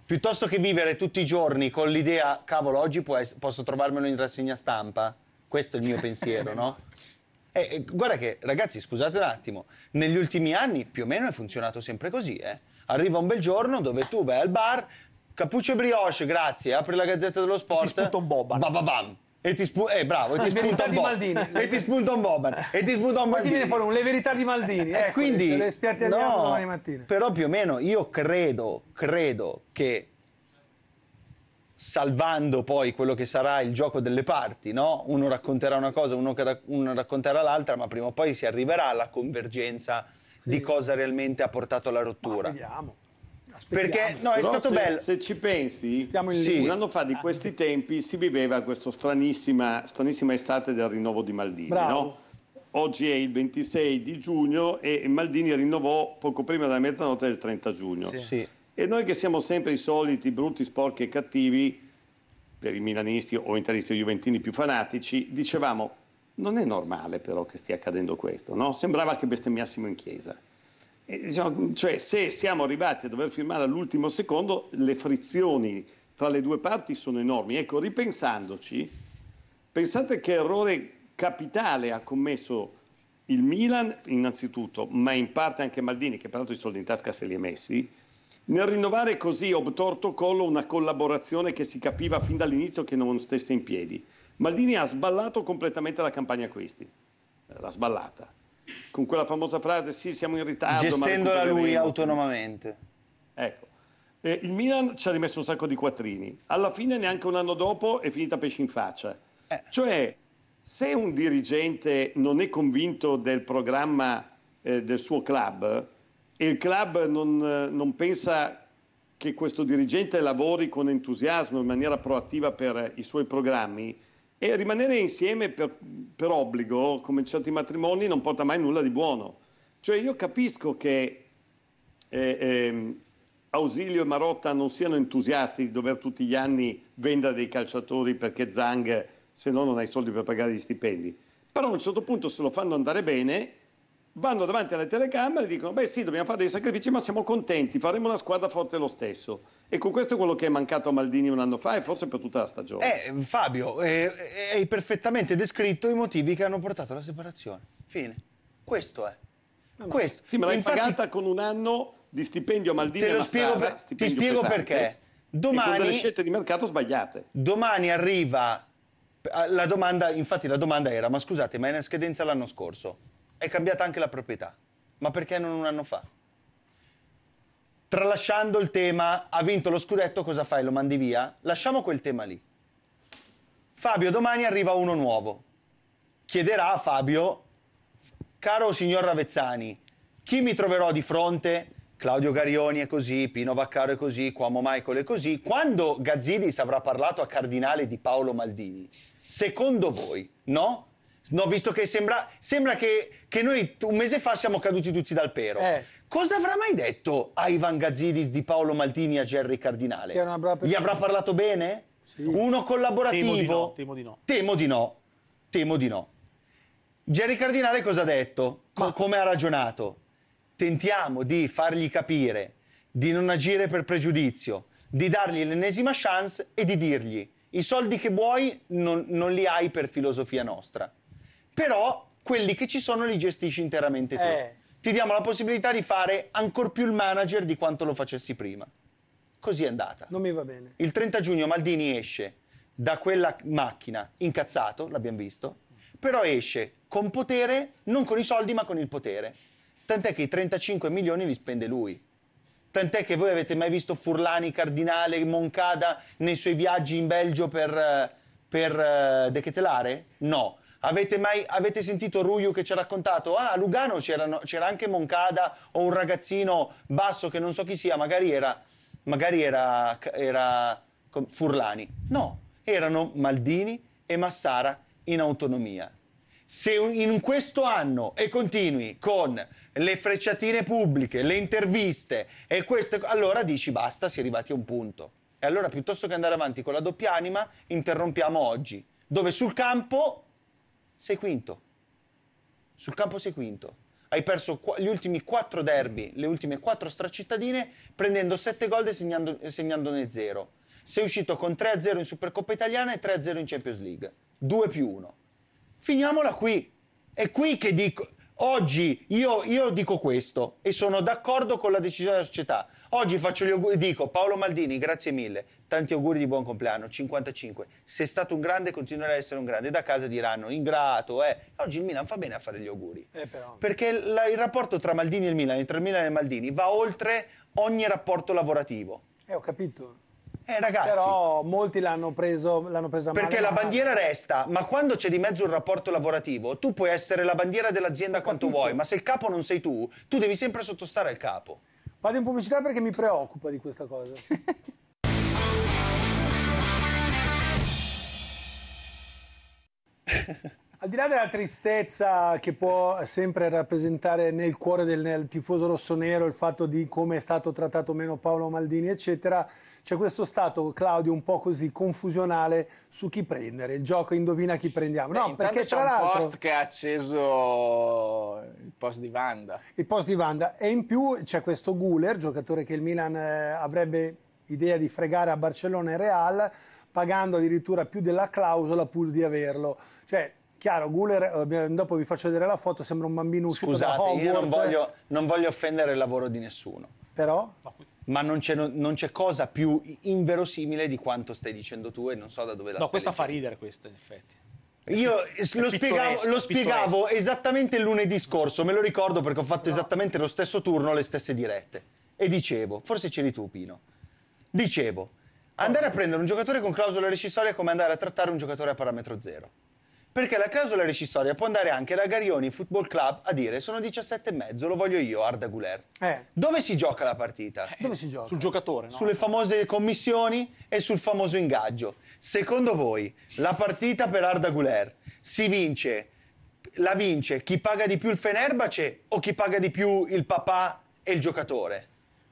piuttosto che vivere tutti i giorni con l'idea, cavolo, oggi posso trovarmelo in rassegna stampa, questo è il mio pensiero, no? Eh, eh, guarda che, ragazzi, scusate un attimo, negli ultimi anni più o meno è funzionato sempre così, eh? Arriva un bel giorno dove tu vai al bar, cappuccio e brioche, grazie, apri la gazzetta dello sport, e ti un boba. Bababam eh, e ti spunta eh, bravo e ti spunta un bo- Maldini. e ti spunta un Boban e ti spunta un Maldini viene fuori un le verità di Maldini eh, ecco, quindi le no, domani mattina però più o meno io credo credo che salvando poi quello che sarà il gioco delle parti no? uno racconterà una cosa uno, uno racconterà l'altra ma prima o poi si arriverà alla convergenza sì. di cosa realmente ha portato alla rottura ma vediamo perché no, è stato se, bello. Se ci pensi, sì. un anno fa di ah. questi tempi si viveva questa stranissima, stranissima estate del rinnovo di Maldini. No? Oggi è il 26 di giugno e Maldini rinnovò poco prima della mezzanotte del 30 giugno. Sì. Sì. E noi che siamo sempre i soliti brutti, sporchi e cattivi, per i milanisti o interisti o juventini più fanatici, dicevamo non è normale però che stia accadendo questo, no? Sembrava che bestemmiassimo in chiesa. Eh, cioè, se siamo arrivati a dover firmare all'ultimo secondo, le frizioni tra le due parti sono enormi. Ecco, ripensandoci, pensate che errore capitale ha commesso il Milan, innanzitutto, ma in parte anche Maldini, che peraltro i soldi in tasca se li ha messi, nel rinnovare così obtorto collo una collaborazione che si capiva fin dall'inizio che non stesse in piedi. Maldini ha sballato completamente la campagna acquisti, l'ha sballata con quella famosa frase sì siamo in ritardo. Gestendola lui autonomamente. Ecco. Eh, il Milan ci ha rimesso un sacco di quattrini. Alla fine, neanche un anno dopo, è finita pesce in faccia. Eh. Cioè, se un dirigente non è convinto del programma eh, del suo club e il club non, eh, non, pensa che questo dirigente lavori con entusiasmo in maniera proattiva per i suoi programmi, e rimanere insieme per, per obbligo, come in certi matrimoni, non porta mai nulla di buono. Cioè io capisco che eh, eh, Ausilio e Marotta non siano entusiasti di dover tutti gli anni vendere dei calciatori perché Zang, se no non hai soldi per pagare gli stipendi. Però a un certo punto se lo fanno andare bene vanno davanti alle telecamere e dicono beh sì dobbiamo fare dei sacrifici ma siamo contenti, faremo una squadra forte lo stesso. E con questo è quello che è mancato a Maldini un anno fa e forse per tutta la stagione. Eh, Fabio, eh, eh hai perfettamente descritto i motivi che hanno portato alla separazione. Fine. Questo è. No, questo. Sì, ma l'hai Infatti, pagata con un anno di stipendio a Maldini. Te lo spiego, per, eh, ti spiego perché. Domani, con delle scelte di mercato sbagliate. Domani arriva la domanda, infatti la domanda era, ma scusate, ma è in scadenza l'anno scorso è cambiata anche la proprietà. Ma perché non un anno fa? Tralasciando il tema, ha vinto lo scudetto, cosa fai? Lo mandi via? Lasciamo quel tema lì. Fabio, domani arriva uno nuovo. Chiederà a Fabio, caro signor Ravezzani, chi mi troverò di fronte? Claudio Garioni è così, Pino Vaccaro è così, Cuomo Michael è così. Quando Gazzidis avrà parlato a Cardinale di Paolo Maldini, secondo voi, no? No, visto che sembra, sembra che, che, noi un mese fa siamo caduti tutti dal pero. Eh. Cosa avrà mai detto a Ivan Gazzidis di Paolo Maldini a Gerry Cardinale? Gli avrà parlato bene? Sì. Uno collaborativo? Temo di, no, temo di no. Temo di no. Temo di no. Gerry Cardinale cosa ha detto? Co- come ha ragionato? Tentiamo di fargli capire di non agire per pregiudizio, di dargli l'ennesima chance e di dirgli i soldi che vuoi non, non li hai per filosofia nostra però quelli che ci sono li gestisci interamente tu. Eh. Ti diamo la possibilità di fare ancora più il manager di quanto lo facessi prima. Così è andata. Non mi va bene. Il 30 giugno Maldini esce da quella macchina incazzato, l'abbiamo visto, però esce con potere, non con i soldi ma con il potere. Tant'è che i 35 milioni li spende lui. Tant'è che voi avete mai visto Furlani, Cardinale, Moncada nei suoi viaggi in Belgio per, eh, per uh, eh, dechetelare? No Avete mai avete sentito Ruyu che ci ha raccontato? Ah, a Lugano c'era anche Moncada o un ragazzino basso che non so chi sia, magari era, magari era, era Furlani. No, erano Maldini e Massara in autonomia. Se in questo anno e continui con le frecciatine pubbliche, le interviste e questo, allora dici basta, si è arrivati a un punto. E allora piuttosto che andare avanti con la doppia anima, interrompiamo oggi, dove sul campo sei quinto. Sul campo sei quinto. Hai perso qu- gli ultimi quattro derby, le ultime quattro stracittadine, prendendo sette gol e segnando, segnandone zero. Sei uscito con 3-0 in Supercoppa Italiana e 3-0 in Champions League. 2 più 1. Finiamola qui. È qui che dico Oggi io, io, dico questo e sono d'accordo con la decisione della società. Oggi faccio gli auguri, dico Paolo Maldini, grazie mille, tanti auguri di buon compleanno, 55. Sei stato un grande, continuerai a essere un grande. Da casa diranno, ingrato, eh. Oggi il Milan fa bene a fare gli auguri. Eh Perché la, il rapporto tra Maldini e il Milan, tra il Milan e Maldini, va oltre ogni rapporto lavorativo. Eh, ho capito. Eh, ragazzi. Però molti l'hanno preso, l'hanno presa male. Perché la bandiera resta, ma quando c'è di mezzo un rapporto lavorativo, tu puoi essere la bandiera dell'azienda quanto vuoi, ma se il capo non sei tu, tu devi sempre sottostare al capo. Vado in pubblicità perché mi preoccupa di questa cosa. Al di là della tristezza che può sempre rappresentare nel cuore del nel tifoso rossonero il fatto di come è stato trattato meno Paolo Maldini, eccetera, c'è questo stato, Claudio, un po' così confusionale su chi prendere. Il gioco indovina chi prendiamo. Beh, no, perché c'è un post che ha acceso il post di Wanda. Il post di Wanda. E in più c'è questo Guler, giocatore che il Milan eh, avrebbe idea di fregare a Barcellona e Real, pagando addirittura più della clausola pur di averlo. Cioè, chiaro, Guller, eh, dopo vi faccio vedere la foto, sembra un bambino uscito Scusate, da Hogwarts. io non voglio, non voglio offendere il lavoro di nessuno. Però? ma non c'è, non c'è, cosa più inverosimile di quanto stai dicendo tu e non so da dove la no, stai No, questo fa ridere questo, in effetti. Io lo spiegavo, lo spiegavo esattamente lunedì scorso, me lo ricordo perché ho fatto no. esattamente lo stesso turno, le stesse dirette. E dicevo, forse c'eri tu Pino, dicevo, andare a prendere un giocatore con clausola rescissoria è come andare a trattare un giocatore a parametro zero. Perché la clausola rescissoria può andare anche da Garioni Football Club a dire sono 17 e mezzo, lo voglio io, Arda Guler. Eh. Dove si gioca la partita? Eh. Dove si gioca? Sul giocatore, no? Sulle famose commissioni e sul famoso ingaggio. Secondo voi la partita per Arda Guler si vince, la vince chi paga di più il Fenerbace o chi paga di più il papà e il giocatore?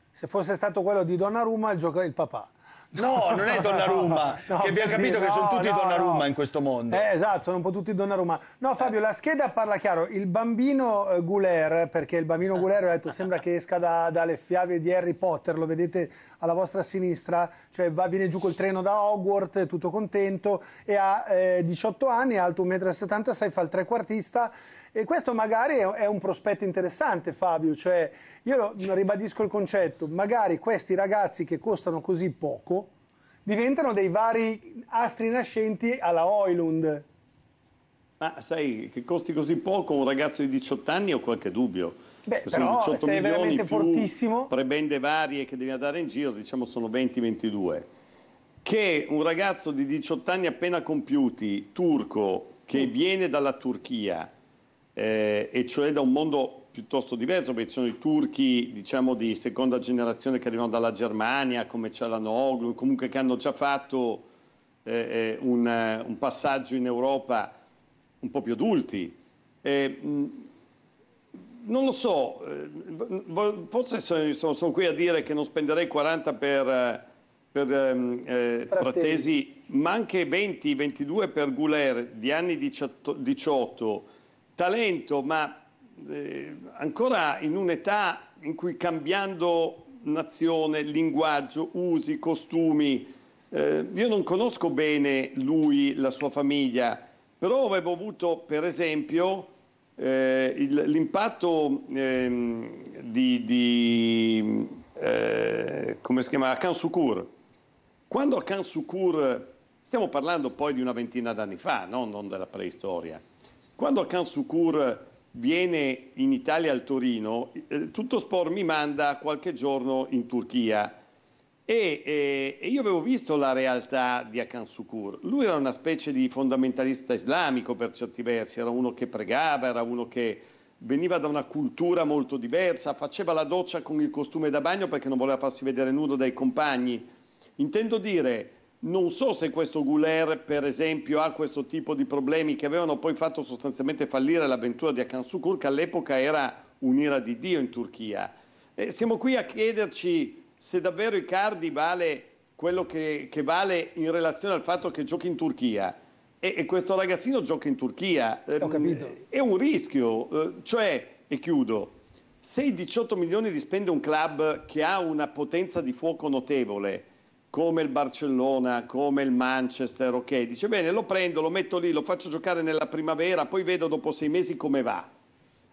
Se fosse stato quello di Donnarumma, il, gioca- il papà. No, non è Donnarumma, no, che abbiamo capito no, che sono tutti Donnarumma in questo mondo. Eh, esatto, sono un po' tutti Donnarumma. No, eh. Fabio, eh. la scheda parla chiaro. Il bambino eh, Guler, perché il bambino eh. Guler, ho detto, sembra che esca da, dalle fiabe di Harry Potter, lo vedete alla vostra sinistra, cioè va, viene giù col treno da Hogwarts, tutto contento, e ha eh, 18 anni, alto 1,76 m, fa il trequartista, e questo magari è un prospetto interessante, Fabio. Cioè, io ribadisco il concetto, magari questi ragazzi che costano così poco diventano dei vari astri nascenti alla Oilund. Ma sai, che costi così poco un ragazzo di 18 anni ho qualche dubbio. Beh, sono 18 sei veramente fortissimo. Prebende varie che devi andare in giro, diciamo sono 20-22. Che un ragazzo di 18 anni appena compiuti, turco, che mm. viene dalla Turchia, eh, e cioè da un mondo piuttosto diverso, perché ci sono i turchi diciamo, di seconda generazione che arrivano dalla Germania, come c'è la Noglu, comunque che hanno già fatto eh, eh un, eh, un, passaggio in Europa un po' più adulti. Eh, non lo so, eh, forse sono, sono, qui a dire che non spenderei 40 per, per eh, Frattesi, ehm, ma anche 20-22 per Guler di anni 18 talento, ma eh, ancora in un'età in cui cambiando nazione, linguaggio, usi, costumi, eh, io non conosco bene lui, la sua famiglia, però avevo avuto per esempio eh, l'impatto ehm, di, di eh, come si chiama, Akan Sukur. Quando Akan Sukur, stiamo parlando poi di una ventina d'anni fa, no? non della preistoria, quando Akan Sukur viene in Italia al Torino, eh, tutto sport mi manda qualche giorno in Turchia e, eh, e io avevo visto la realtà di Akan Sukur. Lui era una specie di fondamentalista islamico per certi versi, era uno che pregava, era uno che veniva da una cultura molto diversa, faceva la doccia con il costume da bagno perché non voleva farsi vedere nudo dai compagni. Intendo dire, non so se questo Guler, per esempio, ha questo tipo di problemi che avevano poi fatto sostanzialmente fallire l'avventura di Akan Sukur, che all'epoca era un'ira di Dio in Turchia. Eh, siamo qui a chiederci se davvero Icardi vale quello che, che, vale in relazione al fatto che giochi in Turchia. E, e questo ragazzino gioca in Turchia. Ho ehm, capito. È un rischio. Eh, cioè, e chiudo, se i 18 milioni li spende un club che ha una potenza di fuoco notevole, come il Barcellona, come il Manchester, ok, dice bene, lo prendo, lo metto lì, lo faccio giocare nella primavera, poi vedo dopo sei mesi come va.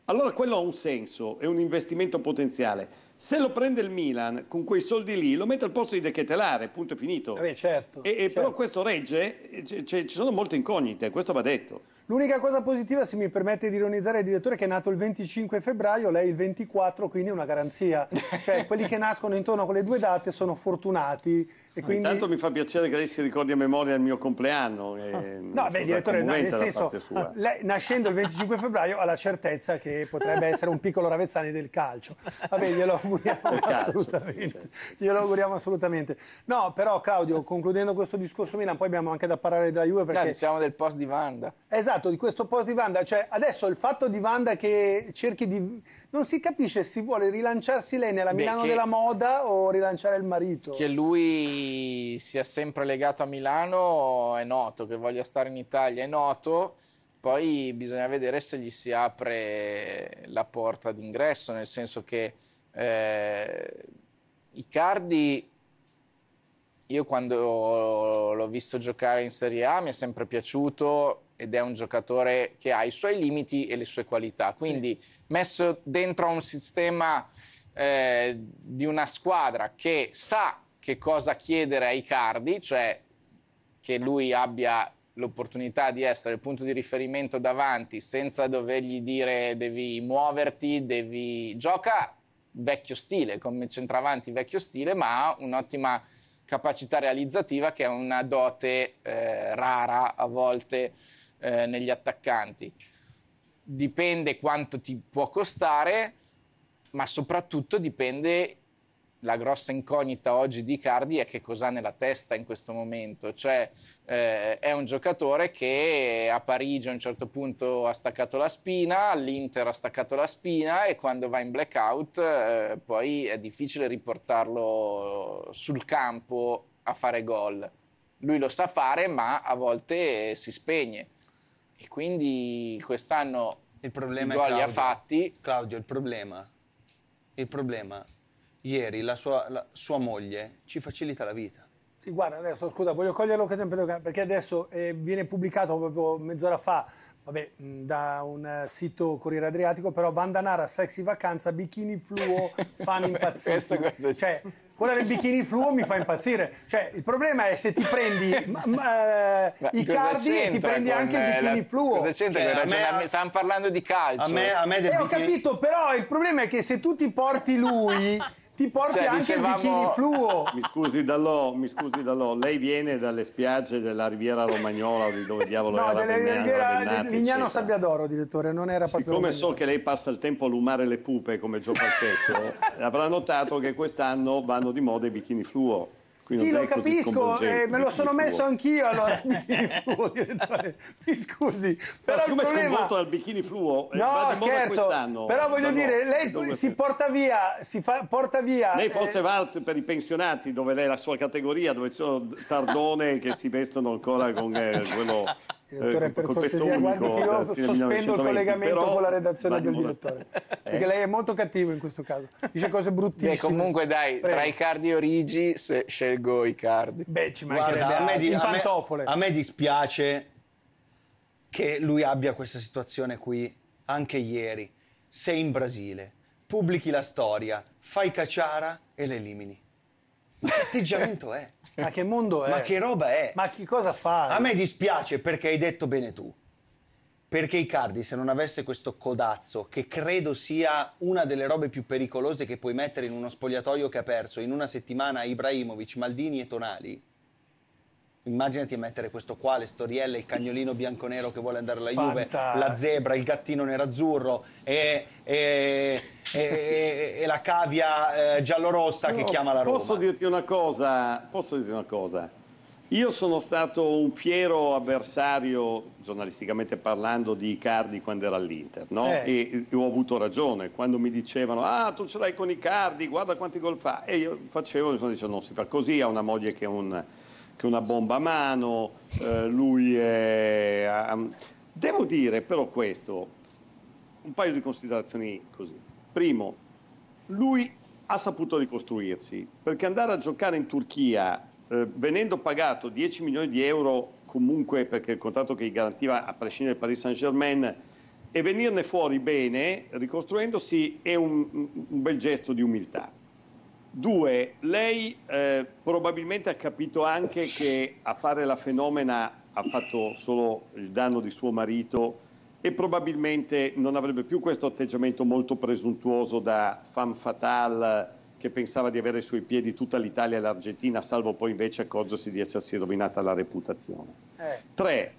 Allora quello ha un senso, è un investimento potenziale. Se lo prende il Milan con quei soldi lì, lo mette al posto di De Chetelare, punto finito. Eh beh, certo, e, certo. Però questo regge, eh, ci sono molte incognite, questo va detto. L'unica cosa positiva, se mi permette di ironizzare, è il direttore che è nato il 25 febbraio, lei il 24, quindi è una garanzia. Cioè, quelli che nascono intorno a quelle due date sono fortunati. E quindi... Intanto mi fa piacere che lei si ricordi a memoria il mio compleanno. E... Eh, ah. no, beh, direttore, no, nel senso, lei, nascendo il 25 febbraio ha la certezza che potrebbe essere un piccolo Ravezzani del calcio. Vabbè, glielo auguriamo assolutamente. Glielo auguriamo assolutamente. No, però Claudio, concludendo questo discorso Milan, poi abbiamo anche da parlare della Juve perché... No, diciamo del post di Wanda. Esatto, di questo post di Wanda. Cioè, adesso il fatto di Wanda che cerchi di... Non si capisce se vuole rilanciarsi lei nella Milano Beh, che... della moda o rilanciare il marito. Che lui sia sempre legato a Milano è noto, che voglia stare in Italia è noto poi bisogna vedere se gli si apre la porta d'ingresso, nel senso che eh, Icardi, io quando l'ho visto giocare in Serie A mi è sempre piaciuto ed è un giocatore che ha i suoi limiti e le sue qualità. Quindi sì. messo dentro un sistema eh, di una squadra che sa che cosa chiedere ai Cardi, cioè che lui abbia l'opportunità di essere il punto di riferimento davanti senza dovergli dire devi muoverti, devi... gioca vecchio stile, come centravanti vecchio stile, ma ha un'ottima capacità realizzativa che è una dote eh, rara a volte eh, negli attaccanti. Dipende quanto ti può costare, ma soprattutto dipende la grossa incognita oggi di Cardi è che cosa ha nella testa in questo momento, cioè eh, è un giocatore che a Parigi a un certo punto ha staccato la spina, all'Inter ha staccato la spina e quando va in blackout eh, poi è difficile riportarlo sul campo a fare gol. Lui lo sa fare ma a volte si spegne e quindi quest'anno il problema i gol li ha fatti. Claudio, il problema, il problema ieri la sua, la sua moglie ci facilita la vita. Sì, guarda, adesso scusa, voglio cogliere l'occasione perché adesso eh, viene pubblicato proprio mezz'ora fa, vabbè, da un eh, sito Corriere Adriatico, però Vandanara, sexy vacanza, bikini fluo, fan impazzire. cioè, quella del bikini fluo mi fa impazzire. Cioè, il problema è se ti prendi eh, ma, i cardi e ti prendi anche il eh, bikini la, fluo. Cosa c'entra cioè, me, cioè, a, Stiamo parlando di calcio. A me, a me del eh, bikini... ho capito, però il problema è che se tu ti porti lui... ti porti cioè, anche dicevamo... il bikini fluo. Mi scusi Dallò, mi scusi Dallò, lei viene dalle spiagge della Riviera Romagnola o di dove diavolo no, era Lignano, Riviera Lignano Sabbiadoro, direttore, non era proprio Siccome so che lei passa il tempo a lumare le pupe come Gio Palchetto, avrà notato che quest'anno vanno di moda i bikini fluo sì, lo capisco, eh, me lo sono messo anch'io, allora mi, scusi. Però siccome problema... sconvolto dal bikini fluo, eh, no, scherzo, però voglio dire, lei dove... si porta via, si fa, porta via... Lei eh, forse eh... va per i pensionati, dove lei è la sua categoria, dove ci sono tardone che si vestono ancora con eh, quello direttore, eh, per cortesia, guardi che io eh, sospendo il collegamento però, con la redazione del direttore. Eh? Perché lei è molto cattivo in questo caso. Dice cose bruttissime. Beh, comunque dai, Prego. tra i cardi Origi se scelgo i cardi. Beh, ci mancherebbe a me, di, pantofole. A me, a me dispiace che lui abbia questa situazione qui anche ieri. Sei in Brasile, pubblichi la storia, fai cacciara e l'elimini che atteggiamento è? Ma che mondo è? Ma che roba è? Ma che cosa fa? A me dispiace perché hai detto bene tu. Perché Icardi, se non avesse questo codazzo, che credo sia una delle robe più pericolose che puoi mettere in uno spogliatoio che ha perso in una settimana Ibrahimovic, Maldini e Tonali, Immaginati mettere questo qua, le storielle, il cagnolino bianco-nero che vuole andare alla Fantastico. Juve, la zebra, il gattino nerazzurro e, e, e, e la cavia eh, giallorossa no, che chiama la Roma. Posso dirti una cosa? Posso dirti una cosa? Io sono stato un fiero avversario, giornalisticamente parlando, di Icardi quando era all'Inter, no? eh. e ho avuto ragione quando mi dicevano ah tu ce l'hai con Icardi, guarda quanti gol fa, e io facevo, mi sono detto non si fa così, ha una moglie che è un che una bomba a mano, eh, lui è... Devo dire però questo, un paio di considerazioni così. Primo, lui ha saputo ricostruirsi, perché andare a giocare in Turchia eh, venendo pagato 10 milioni di euro comunque perché il contratto che gli garantiva a prescindere il Paris Saint Germain e venirne fuori bene ricostruendosi è un, un bel gesto di umiltà. Due, lei eh, probabilmente ha capito anche che a fare la fenomena ha fatto solo il danno di suo marito e probabilmente non avrebbe più questo atteggiamento molto presuntuoso da femme fatale che pensava di avere sui piedi tutta l'Italia e l'Argentina, salvo poi invece accorgersi di essersi rovinata la reputazione. Eh. Tre,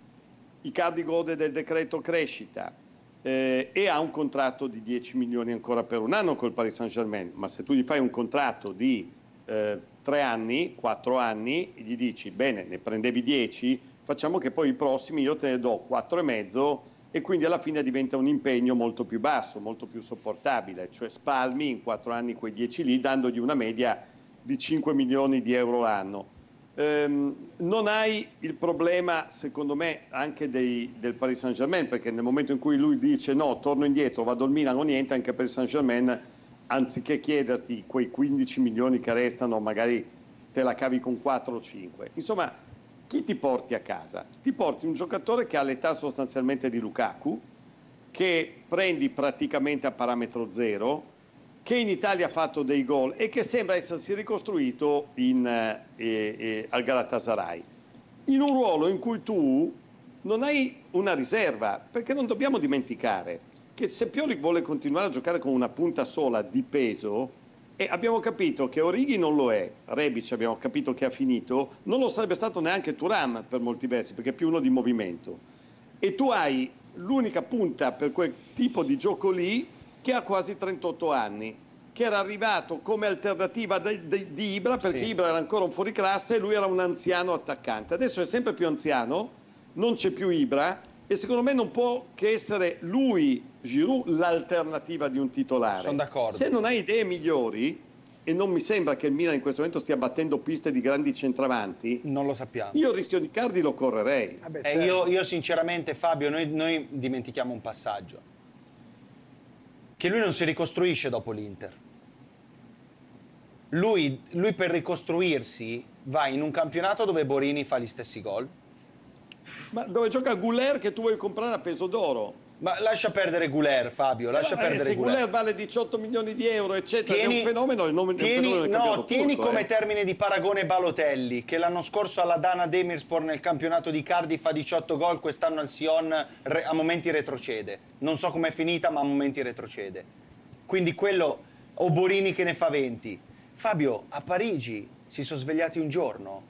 Icardi gode del decreto crescita, eh, e ha un contratto di 10 milioni ancora per un anno col Paris Saint Germain, ma se tu gli fai un contratto di eh, 3 anni, 4 anni, e gli dici bene, ne prendevi 10, facciamo che poi i prossimi io te ne do 4,5 e quindi alla fine diventa un impegno molto più basso, molto più sopportabile, cioè spalmi in 4 anni quei 10 lì dandogli una media di 5 milioni di euro l'anno ehm, non hai il problema, secondo me, anche dei, del Paris Saint-Germain, perché nel momento in cui lui dice no, torno indietro, vado al Milano, niente, anche per il Saint-Germain, anziché chiederti quei 15 milioni che restano, magari te la cavi con 4 o 5. Insomma, chi ti porti a casa? Ti porti un giocatore che ha l'età sostanzialmente di Lukaku, che prendi praticamente a parametro zero, che in Italia ha fatto dei gol e che sembra essersi ricostruito in, eh, eh, al Galatasaray. In un ruolo in cui tu non hai una riserva, perché non dobbiamo dimenticare che se Pioli vuole continuare a giocare con una punta sola di peso, e abbiamo capito che Orighi non lo è, Rebic abbiamo capito che ha finito, non lo sarebbe stato neanche Turam per molti versi, perché è più uno di movimento. E tu hai l'unica punta per quel tipo di gioco lì che ha quasi 38 anni, che era arrivato come alternativa de, de, di Ibra, perché sì. Ibra era ancora un fuoriclasse e lui era un anziano attaccante. Adesso è sempre più anziano, non c'è più Ibra e secondo me non può che essere lui, Giroud, l'alternativa di un titolare. Sono d'accordo. Se non ha idee migliori, e non mi sembra che il Milan in questo momento stia battendo piste di grandi centravanti. Non lo sappiamo. Io il rischio di Cardi lo correrei. Vabbè, ah eh, certo. eh, io, io, sinceramente Fabio, noi, noi dimentichiamo un passaggio che lui non si ricostruisce dopo l'Inter. Lui, lui per ricostruirsi va in un campionato dove Borini fa gli stessi gol. Ma dove gioca Guller che tu vuoi comprare a peso d'oro? Ma lascia perdere Guler, Fabio, eh, lascia eh, perdere Guler. Guler vale 18 milioni di euro, eccetera, tieni, è un fenomeno, è un tieni, fenomeno no, tieni tutto, come eh. termine di paragone Balotelli, che l'anno scorso alla Dana Demirspor nel campionato di Cardi fa 18 gol, quest'anno al Sion a momenti retrocede. Non so com'è finita, ma a momenti retrocede. Quindi quello o Borini che ne fa 20. Fabio, a Parigi si sono svegliati un giorno.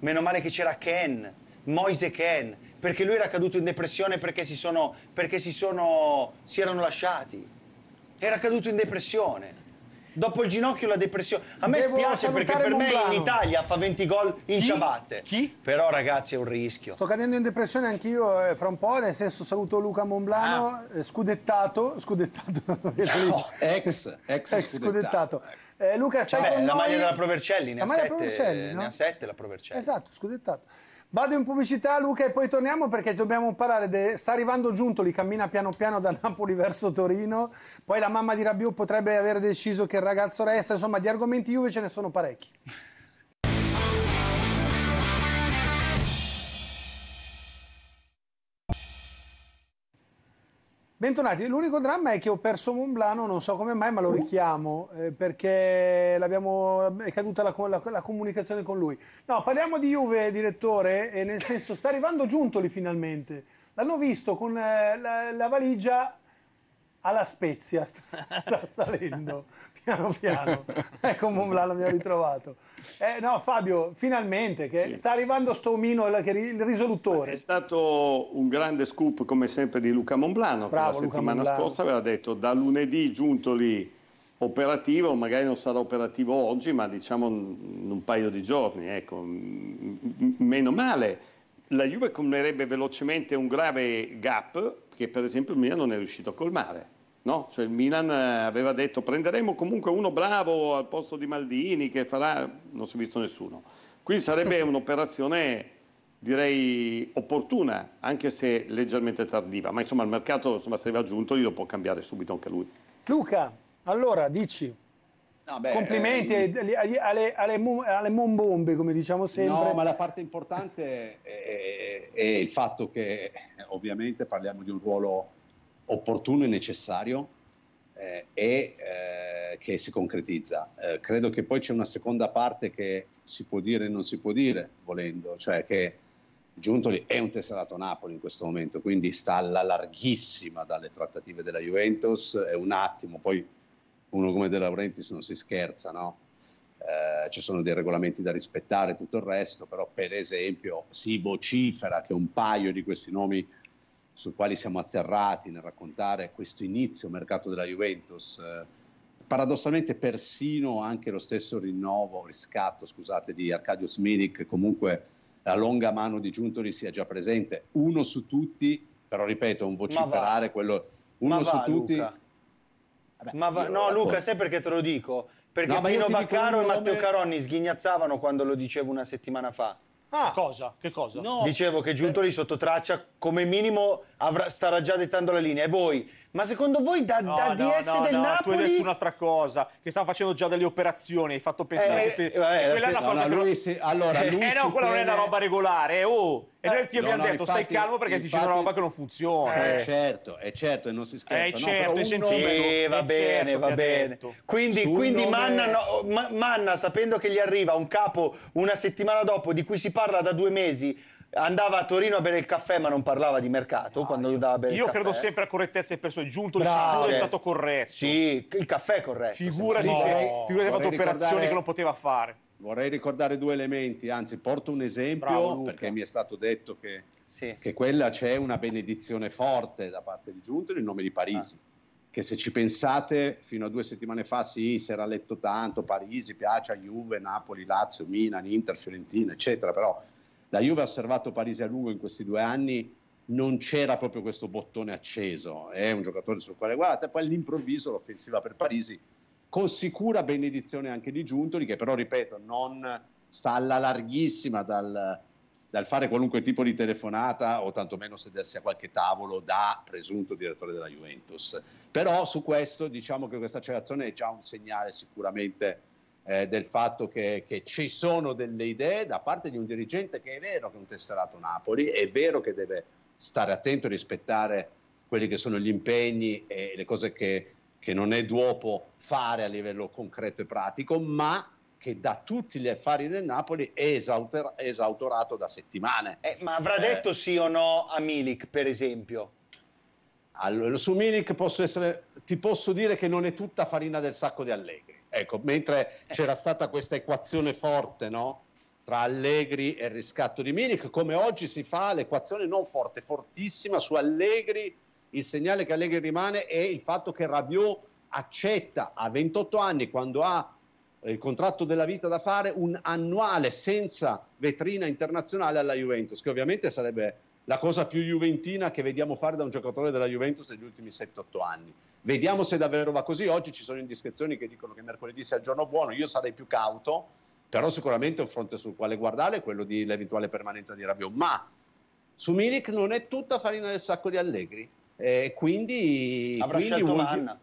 Meno male che c'era Ken, Moise Ken, perché lui era caduto in depressione perché si, sono, perché si, sono, si erano lasciati. Era caduto in depressione. Dopo il ginocchio la depressione. A me Devo spiace perché per Mondlano. me in Italia fa 20 gol in Chi? ciabatte. Chi? Però ragazzi è un rischio. Sto cadendo in depressione anch'io eh, fra un po', nel senso saluto Luca Monblano, ah. eh, scudettato, scudettato. No, ex, ex, ex scudettato. scudettato. Ecco. Eh, Luca stai cioè, con la noi... maglia della Provercelli, ne la ha sette. Provercelli, no? Ne ha sette la Provercelli. Esatto, scudettato. Vado in pubblicità Luca e poi torniamo perché dobbiamo parlare, de... sta arrivando Giuntoli, cammina piano piano da Napoli verso Torino, poi la mamma di Rabiot potrebbe aver deciso che il ragazzo resta, insomma di argomenti Juve ce ne sono parecchi. Bentornati, l'unico dramma è che ho perso Monblano, non so come mai, ma lo richiamo eh, perché è caduta la, la, la, comunicazione con lui. No, parliamo di Juve, direttore, e nel senso sta arrivando Giuntoli finalmente. L'hanno visto con eh, la, la, valigia alla Spezia, sta, sta salendo piano piano. ecco Monblano mi ha ritrovato. Eh, no, Fabio, finalmente, che sta arrivando sto omino, il risolutore. È stato un grande scoop, come sempre, di Luca Monblano. Bravo, la settimana Monblano. scorsa aveva detto, da lunedì giunto lì operativo, magari non sarà operativo oggi, ma diciamo in un paio di giorni, ecco. meno male. La Juve colmerebbe velocemente un grave gap che per esempio il Milan non è riuscito a colmare. No, cioè il Milan eh, aveva detto prenderemo comunque uno bravo al posto di Maldini che farà, non si è visto nessuno. Quindi sarebbe un'operazione direi opportuna, anche se leggermente tardiva, ma insomma il mercato insomma, se aveva aggiunto glielo può cambiare subito anche lui. Luca, allora dici, No, beh, Complimenti ehm... alle, alle, alle mombombe, come diciamo sempre. No, ma la parte importante è, è, il fatto che ovviamente parliamo di un ruolo opportuno e necessario eh, e eh, che si concretizza. Eh, credo che poi c'è una seconda parte che si può dire e non si può dire, volendo, cioè che Giuntoli è un tesserato Napoli in questo momento, quindi sta alla larghissima dalle trattative della Juventus, è un attimo, poi uno come De Laurentiis non si scherza, no? Eh, ci sono dei regolamenti da rispettare, tutto il resto, però per esempio si vocifera che un paio di questi nomi sui quali siamo atterrati nel raccontare questo inizio mercato della Juventus, eh, paradossalmente persino anche lo stesso rinnovo, riscatto scusate, di Arcadius Milik, comunque la longa mano di Giuntoli sia già presente, uno su tutti, però ripeto, un vociferare, quello, uno su tutti... Luca. Vabbè, ma va, no ecco. Luca, sai perché te lo dico? Perché no, Pino Vaccaro e Matteo Caronni sghignazzavano quando lo dicevo una settimana fa. Ah. Cosa? Che cosa? No. Dicevo che Giuntoli sotto traccia come minimo avrà, starà già dettando la linea e voi ma secondo voi da, no, da no, DS no, del no, Napoli... tu hai detto un'altra cosa, che stanno facendo già delle operazioni, hai fatto pensare eh, che... Te... Eh, vabbè, quella è una cosa lui, che... Allora, eh, lui eh no, quella crede... non è una roba regolare, eh, oh! E noi ti abbiamo no, detto, infatti, stai calmo perché infatti, si dice una roba che non funziona. Eh, eh. certo, è certo, e non si scherza. Eh, certo, no, sentito, nome, eh, va bene, certo, va bene. Quindi, quindi nome... Manna, no, Manna, sapendo che gli arriva un capo una settimana dopo, di cui si parla da due mesi, andava a Torino a bere il caffè ma non parlava di mercato no, quando ah, andava a bere Io credo caffè. sempre a correttezza di persone, giunto Bravo. di sicuro è cioè, stato corretto. Sì, il caffè è corretto. Figura di sé, figura di fatto operazioni che non poteva fare. Vorrei ricordare due elementi, anzi porto un esempio Bravo, perché mi è stato detto che, sì. che quella c'è una benedizione forte da parte di Giunto in nome di Parisi. Ah. Che se ci pensate, fino a due settimane fa sì, si era letto tanto, Parisi, Piaccia, Juve, Napoli, Lazio, Milan, Inter, Fiorentina, eccetera, però la Juve ha osservato Parisi a lungo in questi due anni, non c'era proprio questo bottone acceso, è eh, un giocatore sul quale guarda e poi all'improvviso l'offensiva per Parisi, con sicura benedizione anche di Giuntoli, che però, ripeto, non sta alla larghissima dal, dal fare qualunque tipo di telefonata o tantomeno sedersi a qualche tavolo da presunto direttore della Juventus. Però su questo diciamo che questa accelerazione è già un segnale sicuramente eh, del fatto che, che, ci sono delle idee da parte di un dirigente che è vero che è un tesserato Napoli, è vero che deve stare attento e rispettare quelli che sono gli impegni e le cose che, che non è duopo fare a livello concreto e pratico, ma che da tutti gli affari del Napoli è esautor- esautorato da settimane. Eh, ma avrà eh. detto sì o no a Milik, per esempio? Allora, su Milik posso essere, ti posso dire che non è tutta farina del sacco di Allegri. Ecco, mentre c'era stata questa equazione forte, no? Tra Allegri e il riscatto di Milik, come oggi si fa l'equazione non forte, fortissima su Allegri, il segnale che Allegri rimane è il fatto che Rabiot accetta a 28 anni, quando ha eh, il contratto della vita da fare, un annuale senza vetrina internazionale alla Juventus, che ovviamente sarebbe la cosa più juventina che vediamo fare da un giocatore della Juventus negli ultimi 7-8 anni. Vediamo se davvero va così. Oggi ci sono indiscrezioni che dicono che mercoledì sia il giorno buono, io sarei più cauto, però sicuramente un fronte sul quale guardare è quello dell'eventuale permanenza di Rabiot. Ma su Milik non è tutta farina del sacco di Allegri. E eh, quindi avrà quindi scelto Lanna.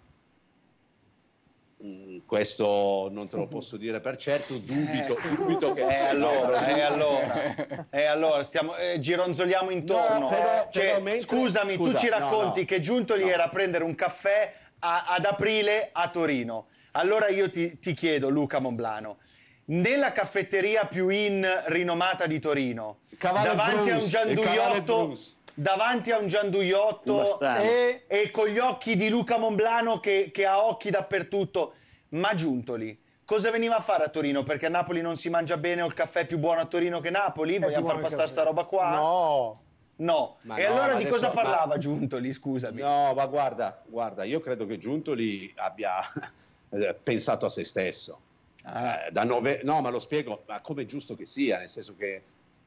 Mm, questo non te lo posso dire per certo, dubito, eh, dubito che... È eh, allora, è eh, allora, è eh, allora, stiamo, eh, gironzoliamo intorno. No, però, cioè, però mentre... Scusami, Scusa, tu ci racconti no, no. che Giuntoli era a prendere un caffè a, ad aprile a Torino. Allora io ti, ti chiedo, Luca Momblano, nella caffetteria più in rinomata di Torino, Cavallo davanti Bruce, a un gianduiotto davanti a un Gianduiotto e, e, con gli occhi di Luca Monblano che, che ha occhi dappertutto. Ma Giuntoli, cosa veniva a fare a Torino? Perché a Napoli non si mangia bene o il caffè è più buono a Torino che Napoli? Vogliamo far passare sta roba qua? No. No. Ma e no, allora di cosa parlava ma... Giuntoli? Scusami. No, ma guarda, guarda, io credo che Giuntoli abbia eh, pensato a se stesso. Ah. Eh, da nove... No, ma lo spiego, ma come è giusto che sia, nel senso che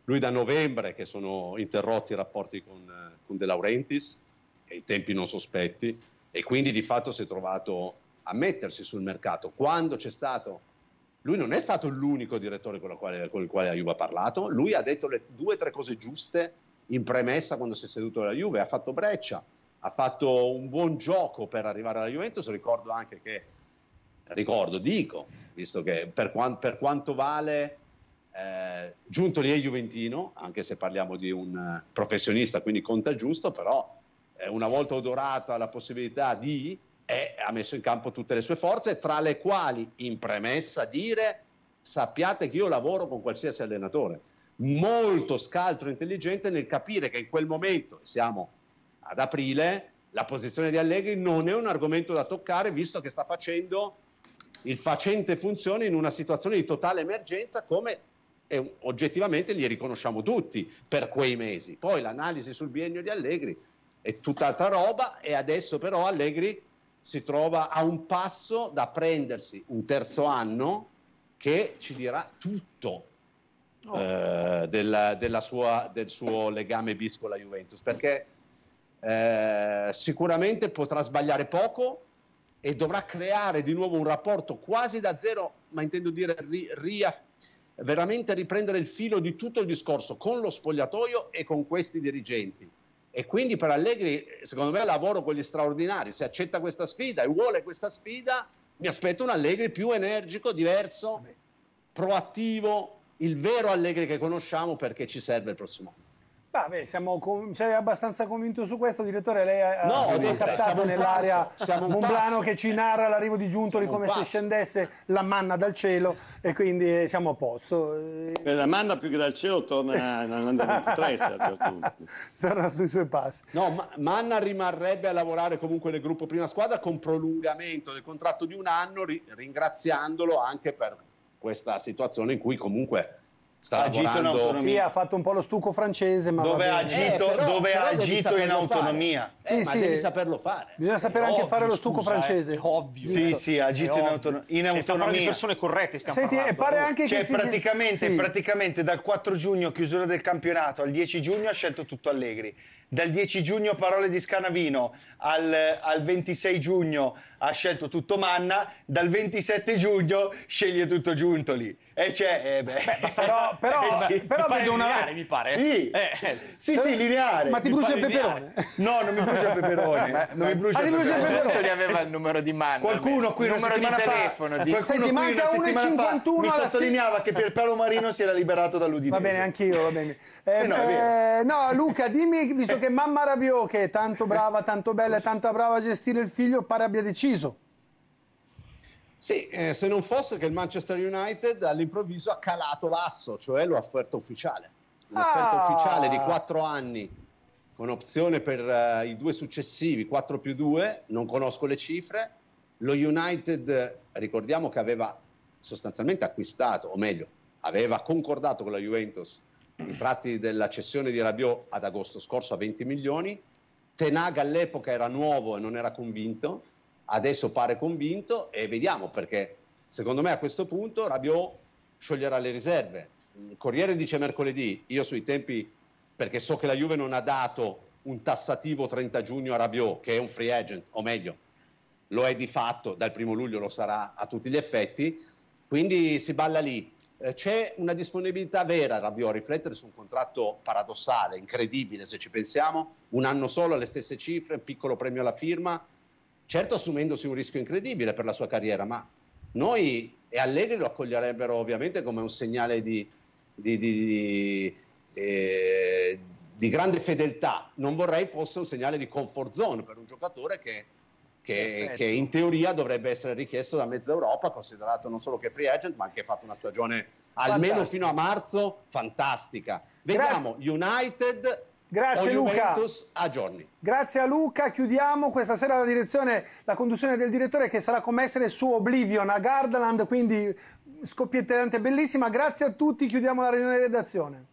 lui da novembre che sono interrotti i rapporti con, eh, con De Laurentiis e i tempi non sospetti e quindi di fatto si è trovato a mettersi sul mercato. Quando c'è stato lui non è stato l'unico direttore con, quale, con il quale la Juve ha parlato, lui ha detto le due o tre cose giuste in premessa quando si è seduto alla Juve, ha fatto breccia, ha fatto un buon gioco per arrivare alla Juventus, ricordo anche che, ricordo, dico, visto che per, per quanto vale eh, lì è Juventino, anche se parliamo di un eh, professionista, quindi conta giusto, però eh, una volta odorata la possibilità di, eh, ha messo in campo tutte le sue forze, tra le quali in premessa dire sappiate che io lavoro con qualsiasi allenatore. Molto scaltro e intelligente nel capire che in quel momento, siamo ad aprile, la posizione di Allegri non è un argomento da toccare visto che sta facendo il facente funzione in una situazione di totale emergenza come e oggettivamente li riconosciamo tutti per quei mesi. Poi l'analisi sul biennio di Allegri è tutt'altra roba e adesso però Allegri si trova a un passo da prendersi un terzo anno che ci dirà tutto oh. eh, della, della sua, del suo legame bis con la Juventus, perché eh, sicuramente potrà sbagliare poco e dovrà creare di nuovo un rapporto quasi da zero, ma intendo dire ri, riaff- veramente riprendere il filo di tutto il discorso con lo spogliatoio e con questi dirigenti. E quindi per Allegri, secondo me, lavoro con gli straordinari. Se accetta questa sfida e vuole questa sfida, mi aspetto un Allegri più energico, diverso, proattivo, il vero Allegri che conosciamo perché ci serve il prossimo anno. Vabbè, ah, siamo com- sei abbastanza convinto su questo, direttore? Lei ha, no, ha detto, captato nell'area Monblano che ci narra l'arrivo di Giuntoli siamo come se scendesse la manna dal cielo e quindi eh, siamo a posto. E la manna più che dal cielo torna Torna sui suoi passi. No, ma- Manna rimarrebbe a lavorare comunque nel gruppo prima squadra con prolungamento del contratto di un anno, ri- ringraziandolo anche per questa situazione in cui comunque sta autonomia. sì, ha fatto un po' lo stucco francese ma dove ha agito, eh, però, dove però agito in autonomia sì, eh, sì, devi saperlo fare bisogna è sapere ovvio, anche fare lo stucco scusa, eh. francese eh, ovvio sì sì ha agito in, autono- in cioè, autonomia di persone corrette stiamo Senti, eh, parlando pare oh, anche cioè, che si... praticamente, sì. praticamente dal 4 giugno chiusura del campionato al 10 giugno ha scelto tutto Allegri dal 10 giugno parole di Scanavino al, al 26 giugno ha scelto tutto Manna dal 27 giugno sceglie tutto Giuntoli eh, cioè, eh, beh. Beh, però, però, eh, sì. però mi vedo lineare, una... mi pare. Sì, eh. sì, sì, lineare. Ma ti brucia il peperone? No, non mi brucia il peperone. ma, non mi brucia il peperone. peperone. Li aveva il numero di mano. Qualcuno qui non numero di telefono. Fa, di... Qualcuno Senti, manca 1,51 Mi sottolineava alla... che Pierpaolo Marino si era liberato dall'Udinese. Va bene, anch'io, va bene. Eh, eh, no, eh, Luca, dimmi, visto che mamma Rabiò, che è tanto brava, tanto bella e tanto brava a gestire il figlio, pare abbia deciso. Sì, eh, se non fosse che il Manchester United all'improvviso ha calato l'asso, cioè l'offerta ufficiale. L'offerta ah. ufficiale di 4 anni con opzione per uh, i due successivi, 4 più 2, non conosco le cifre. Lo United, ricordiamo che aveva sostanzialmente acquistato, o meglio, aveva concordato con la Juventus i tratti della cessione di Rabiot ad agosto scorso a 20 milioni. Tenaga all'epoca era nuovo e non era convinto adesso pare convinto e vediamo perché secondo me a questo punto Rabiot scioglierà le riserve. Corriere dice mercoledì, io sui tempi perché so che la Juve non ha dato un tassativo 30 giugno a Rabiot che è un free agent, o meglio, lo è di fatto, dal primo luglio lo sarà a tutti gli effetti, quindi si balla lì. Eh, c'è una disponibilità vera a Rabiot a riflettere su un contratto paradossale, incredibile se ci pensiamo, un anno solo le stesse cifre, piccolo premio alla firma, certo assumendosi un rischio incredibile per la sua carriera, ma noi e Allegri lo accoglierebbero ovviamente come un segnale di, di, di, eh, di, grande fedeltà. Non vorrei fosse un segnale di comfort zone per un giocatore che, che, che, in teoria dovrebbe essere richiesto da mezza Europa, considerato non solo che free agent, ma anche fatto una stagione almeno fantastica. fino a marzo fantastica. Vediamo Grazie. United Grazie Luca. A Grazie a Luca. Chiudiamo questa sera la direzione, la conduzione del direttore che sarà commessa nel suo Oblivion a Gardaland, quindi scoppiettante bellissima. Grazie a tutti, chiudiamo la riunione di redazione.